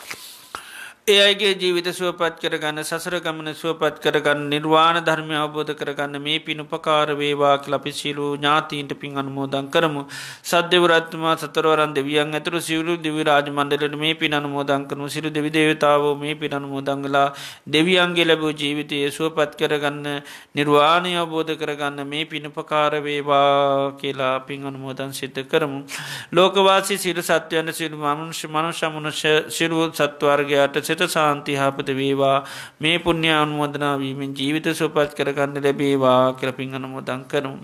ඒ අගේ ජීවිත සුවපත් කරගන්න සසර ගමන සුවපත් කරගන්න නිර්වාණ ධර්මය අවබෝධ කරගන්න මේ පින් උපකාර වේවා කලපි සිලූ ඥාතීන්ට පින් අනුමෝදන් කරමු සද්‍යවරත්මා සතරවරන් දෙවියන් ඇතුරු සිවරු දිවිරාජ මණ්ඩලට මේ පින් අනුමෝදන් කරනු සිරු දෙවි දේවතාවෝ මේ පින් අනුමෝදංගලා දෙවියන්ගේ ලැබූ ජීවිතය සුවපත් කරගන්න නිර්වාණය අවබෝධ කරගන්න මේ පින් උපකාර වේවා කියලා පින් අනුමෝදන් සිත කරමු ලෝකවාසි සිරු සත්වයන්න සිරු මනුෂ්‍ය මනුෂ්‍ය මනුෂ්‍ය සිරුවත් සත්වාර්ගයාට සිර සිතට සාන්තිහාපත වේවා මේ පුුණ්‍ය අනුමෝදනාවීමෙන් ජීවිත සුපත් කරගන්න ලැබේවා කලපින් අනමුදං කරුම්.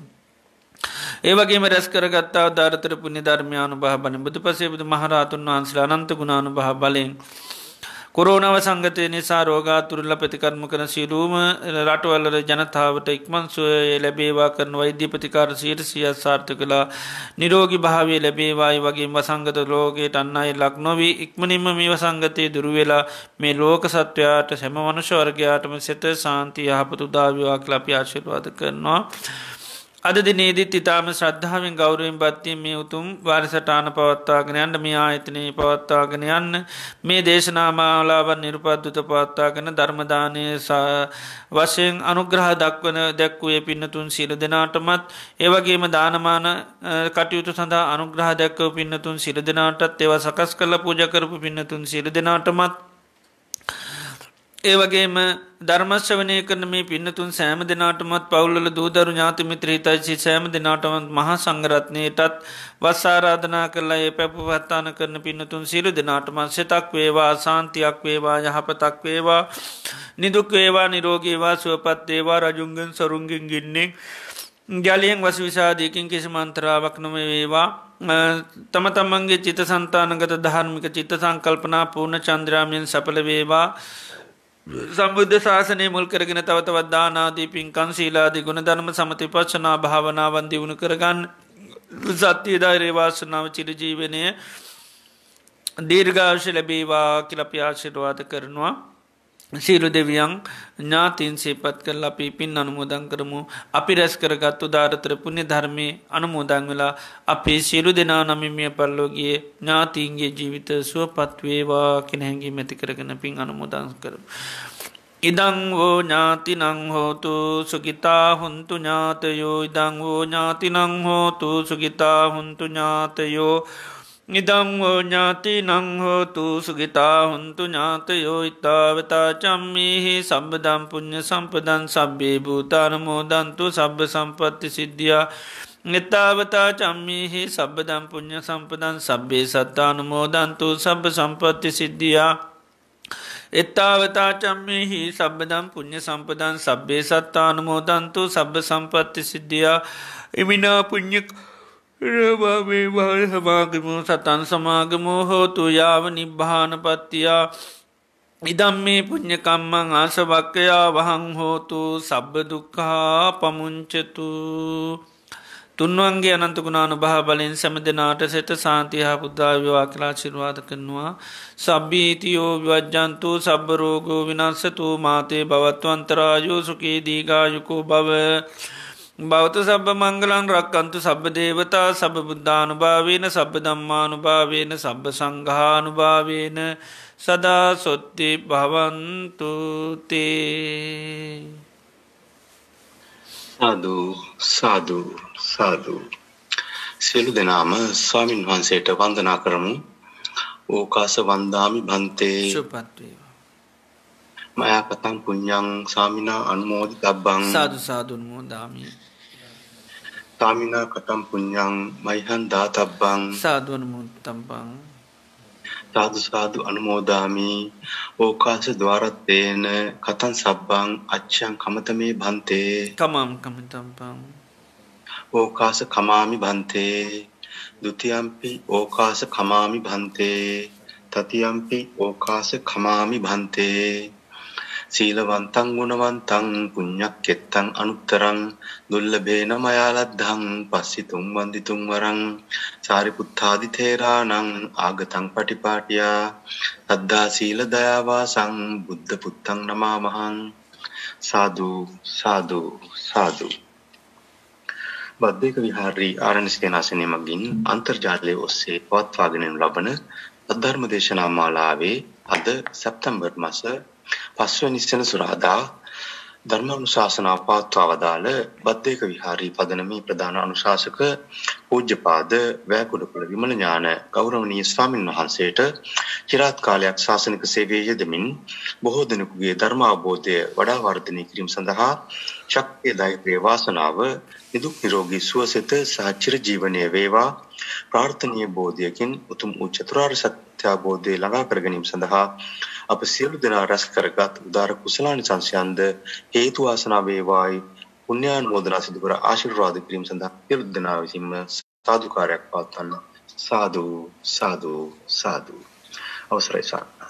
ඒවගේම රැස් කරගත්තා ධාරතර පුුණ ධර්මයානු භහ බලින් බුදු පසේ බුදු මහරතුන් වහන්සලා අනන්ත ගුණානු භහ බලයෙන්. කොරෝනව සංගතය නිසා රෝගාතුරල්ල ප්‍රතිකර්ම කන සිරුවම රටවල්ලර ජනතාවට ඉක්මන්සුවය ලැබේවා කරන වෛද්‍ය ප්‍රතිකාර සියට සියත් සාර්ථ කලා නිරෝගි භාවේ ලැබේවායි වගේ වසංගත රෝගයට අන්න අයි ලක් නොවී ඉක්මනින්ම මේ වසංගතය දුරුවෙලා මේ ලෝක සත්වයාට සැම වනුෂවර්ගයාටම සෙත සාන්ති යහපතු දාවවාක් ලපි ආශිර්වාද කරනවා. අද දිනේදීත් ඉතාම ශ්‍රද්ධාවෙන් ගෞරුවෙන් පත්තිය මේ උතුම් වාරිසටාන පවත්තාගෙන යන්න මේ ආයතනයේ පවත්තාගෙන යන්න මේ දේශනාමාලාවන් නිරුපද්දුත පවත්තාගෙන ධර්මදානය වශයෙන් අනුග්‍රහ දක්වන දැක්වේ පින්නතුන් සිල දෙනාටමත් ඒවගේම දානමාන කටයුතු සඳහා අනුග්‍රහ දැක්කව පින්නතුන් සිල දෙනාටත් ඒව සකස් කල පූජකරපු පින්නතුන් සිල දෙනාටමත් ඒවගේම ධර්මශ්‍රවනය කරන මේ පින්නතුන් සෑම දෙනාටමත් පවුල්ල දූදරු ඥාතිමිත්‍රී තයිචි සෑම දෙනාටමත් මහා සංගරත්නයටත් වස්සාරාධනා කරලා ඒ පැපවත්තාන කරන පින්නතුන් සිරු දෙනාටම සෙතක් වේවා සාන්තියක් වේවා යහපතක් වේවා නිදුක් වේවා නිරෝගේවා සුවපත් ඒවා රජුන්ගෙන් සරුන්ගෙන් ගින්නේ ජලියෙන් වස විසාධයකින් කිසි මන්ත්‍රාවක් නොම වේවා තම තමන්ගේ චිත සන්තානගත ධාර්මික චිත්ත සංකල්පනා පූර්ණ චන්ද්‍රාමයෙන් සපල වේවා සම්බුද්ධ ශාසනය මුල් කරගෙන තවතවත් දානාදී පින්කන් සීලාදී ගුණ ධර්ම සමති පච්චනා භාවනාවන් දියුණු කරගන්න සත්‍යය ධෛරය වාසනාව චිරජීවනය දීර්ඝාශ ලැබේවා කියලපියාශිරවාද කරනවා සීලු දෙවියන් ඥාතින් සේපත් කරලා අපි පින් අනුමෝදන් කරමු අපි රැස් කරගත් උදාරතර පුුණ්‍ය ධර්මය අනුමෝදන් වෙලා අපේ සියලු දෙනා නමිමිය පල්ලෝගේ ඥාතීන්ගේ ජීවිත සුවපත් වේවා කෙනහැගේ මැති කරගෙන පින් අනුමෝදන් කරම. ඉදං වෝ ඥාතිනං හෝතු සුගිතා හුන්තු ඥාතයෝ ඉදං වෝ ඥාතිනං හෝතු සුගිතා හුන්තු ඥාතයෝ නිදංහෝ ඥාති නංහෝතු සුගිතා හුන්තු ඥාතයෝ ඉතාවතා චම්මිහි සම්බදම්පුුණ්්‍ය සම්පදන් සබ්බේ භූතානමෝදන්තු සබ්බ සම්පත්ති සිද්ධියා නිතාවතා චම්මිහි සබ්බදම්පුුණ්්‍ය සම්පදන් සබ්බේ සත්තානමෝදන්තු සබ්බ සම්පත්ති සිද්ධියා එත්තාවතා චම්මෙහි සබදම් පුුණ්්‍ය සම්පදන් සබ්බේ සත්තානමෝදන්තු සබ්බ සම්පත්ති සිද්ධියා එමිනා පුුණ්්‍යක රභවිභාර සභාගමු සතන් සමාගමෝ හෝතු යාව නිබ්භානපත්තියා ඉදම් මේ පුුණ්්‍යකම්මං ආසභක්කයා වහං හෝතු සබ්බ දුක්කා පමුංචතු තුන්වන්ගේ අනන්තකුණානු භා බලින් සැම දෙනාට සෙට සාන්තිහා පුද්ධාවවා කලා චිරවාද කරනවා. සබ්බීතියෝ විවජ්ජන්තු සබ්බරෝගෝ විනස්සතු මාතේ බවත්වන්තරායෝ සුකේ දීගායුකෝ බව. භෞත සබ මංගලන් රක්කන්තු සබ දේවතා සබ බුද්ධානුභාවේන සබ දම්මානුභාවේන සබ සංඝානුභාවේන සදා සොත්ති භවන්තුතේ සාධූ සාධූ සාධූ සියලු දෙනාම ස්වාමින් වහන්සේට වන්දනා කරමු ඕකාස වන්දාමි බන්තේ මයා කතන් පුං්ඥං සාමිනා අනුමෝදි තබ්බං සාධ සාධුන් මෝදාමී stamina katam punyang maihan databang sadhu anumottabang සාදු සාදු අනුමෝදාමි ඕකාශ ద్వාරත්තේන කතං සබ්බං අච්ඡං කමතමේ භන්තේ තමම් කමතම්පං ඕකාශ කමාමි භන්තේ ဒ ුතියම්පි ඕකාශ කමාමි භන්තේ තතියම්පි ඕකාශ කමාමි භන්තේ සීලවන්තං ගුණවන්තං පුඤ්ඤක්කෙත්තං අනුත්තරං දුල්ලභේන මයාලද්ධං පස්සිතුම් වන්දිතුම් වරං සාරිපුත්තාදි තේරාණං ආගතං පටිපාටියා සද්ධා සීල දයාවාසං බුද්ධ පුත්තං නමාමහං සාදු සාදු සාදු බද්දේක විහාරී ආරණ්‍ය සේනාසනයේ මගින් අන්තර්ජාලය ඔස්සේ පවත්වාගෙන ලබන අධර්ම දේශනා මාලාවේ අද සැප්තැම්බර් මාස පස්වැනි සෙනසුරාදා ධර්මානුශාසනා පවත්වා වදාළ බද්දේක විහාරී පදනමේ ප්‍රධාන අනුශාසක පූජ්‍යපාද වැකුඩපුල විමල ඥාන ගෞරවනීය ස්වාමින් වහන්සේට চিරාත් කාලයක් ශාසනික සේවයේ යෙදමින් බොහෝ දෙනෙකුගේ ධර්ම අවබෝධය වඩා වර්ධනය කිරීම සඳහා ශක්තිය ධෛර්ය වාසනාව නිදුක් නිරෝගී සුවසෙත සහ චිර ජීවනයේ වේවා ප්‍රාර්ථනීය බෝධියකින් උතුම් උච්චතර සත්‍ය මිත්‍යාබෝධය ළඟා කර ගැනීම සඳහා අප සියලු දෙනා රැස් කරගත් උදාර කුසලානිසංසයන්ද හේතු වාසනා වේවායි පුණ්‍යානුමෝදනා සිදු කර ආශිර්වාද කිරීම සඳහා සියලු දෙනා විසින්ම සාදුකාරයක් පවත්වන්න සාදු සාදු සාදු අවසරයි සාරා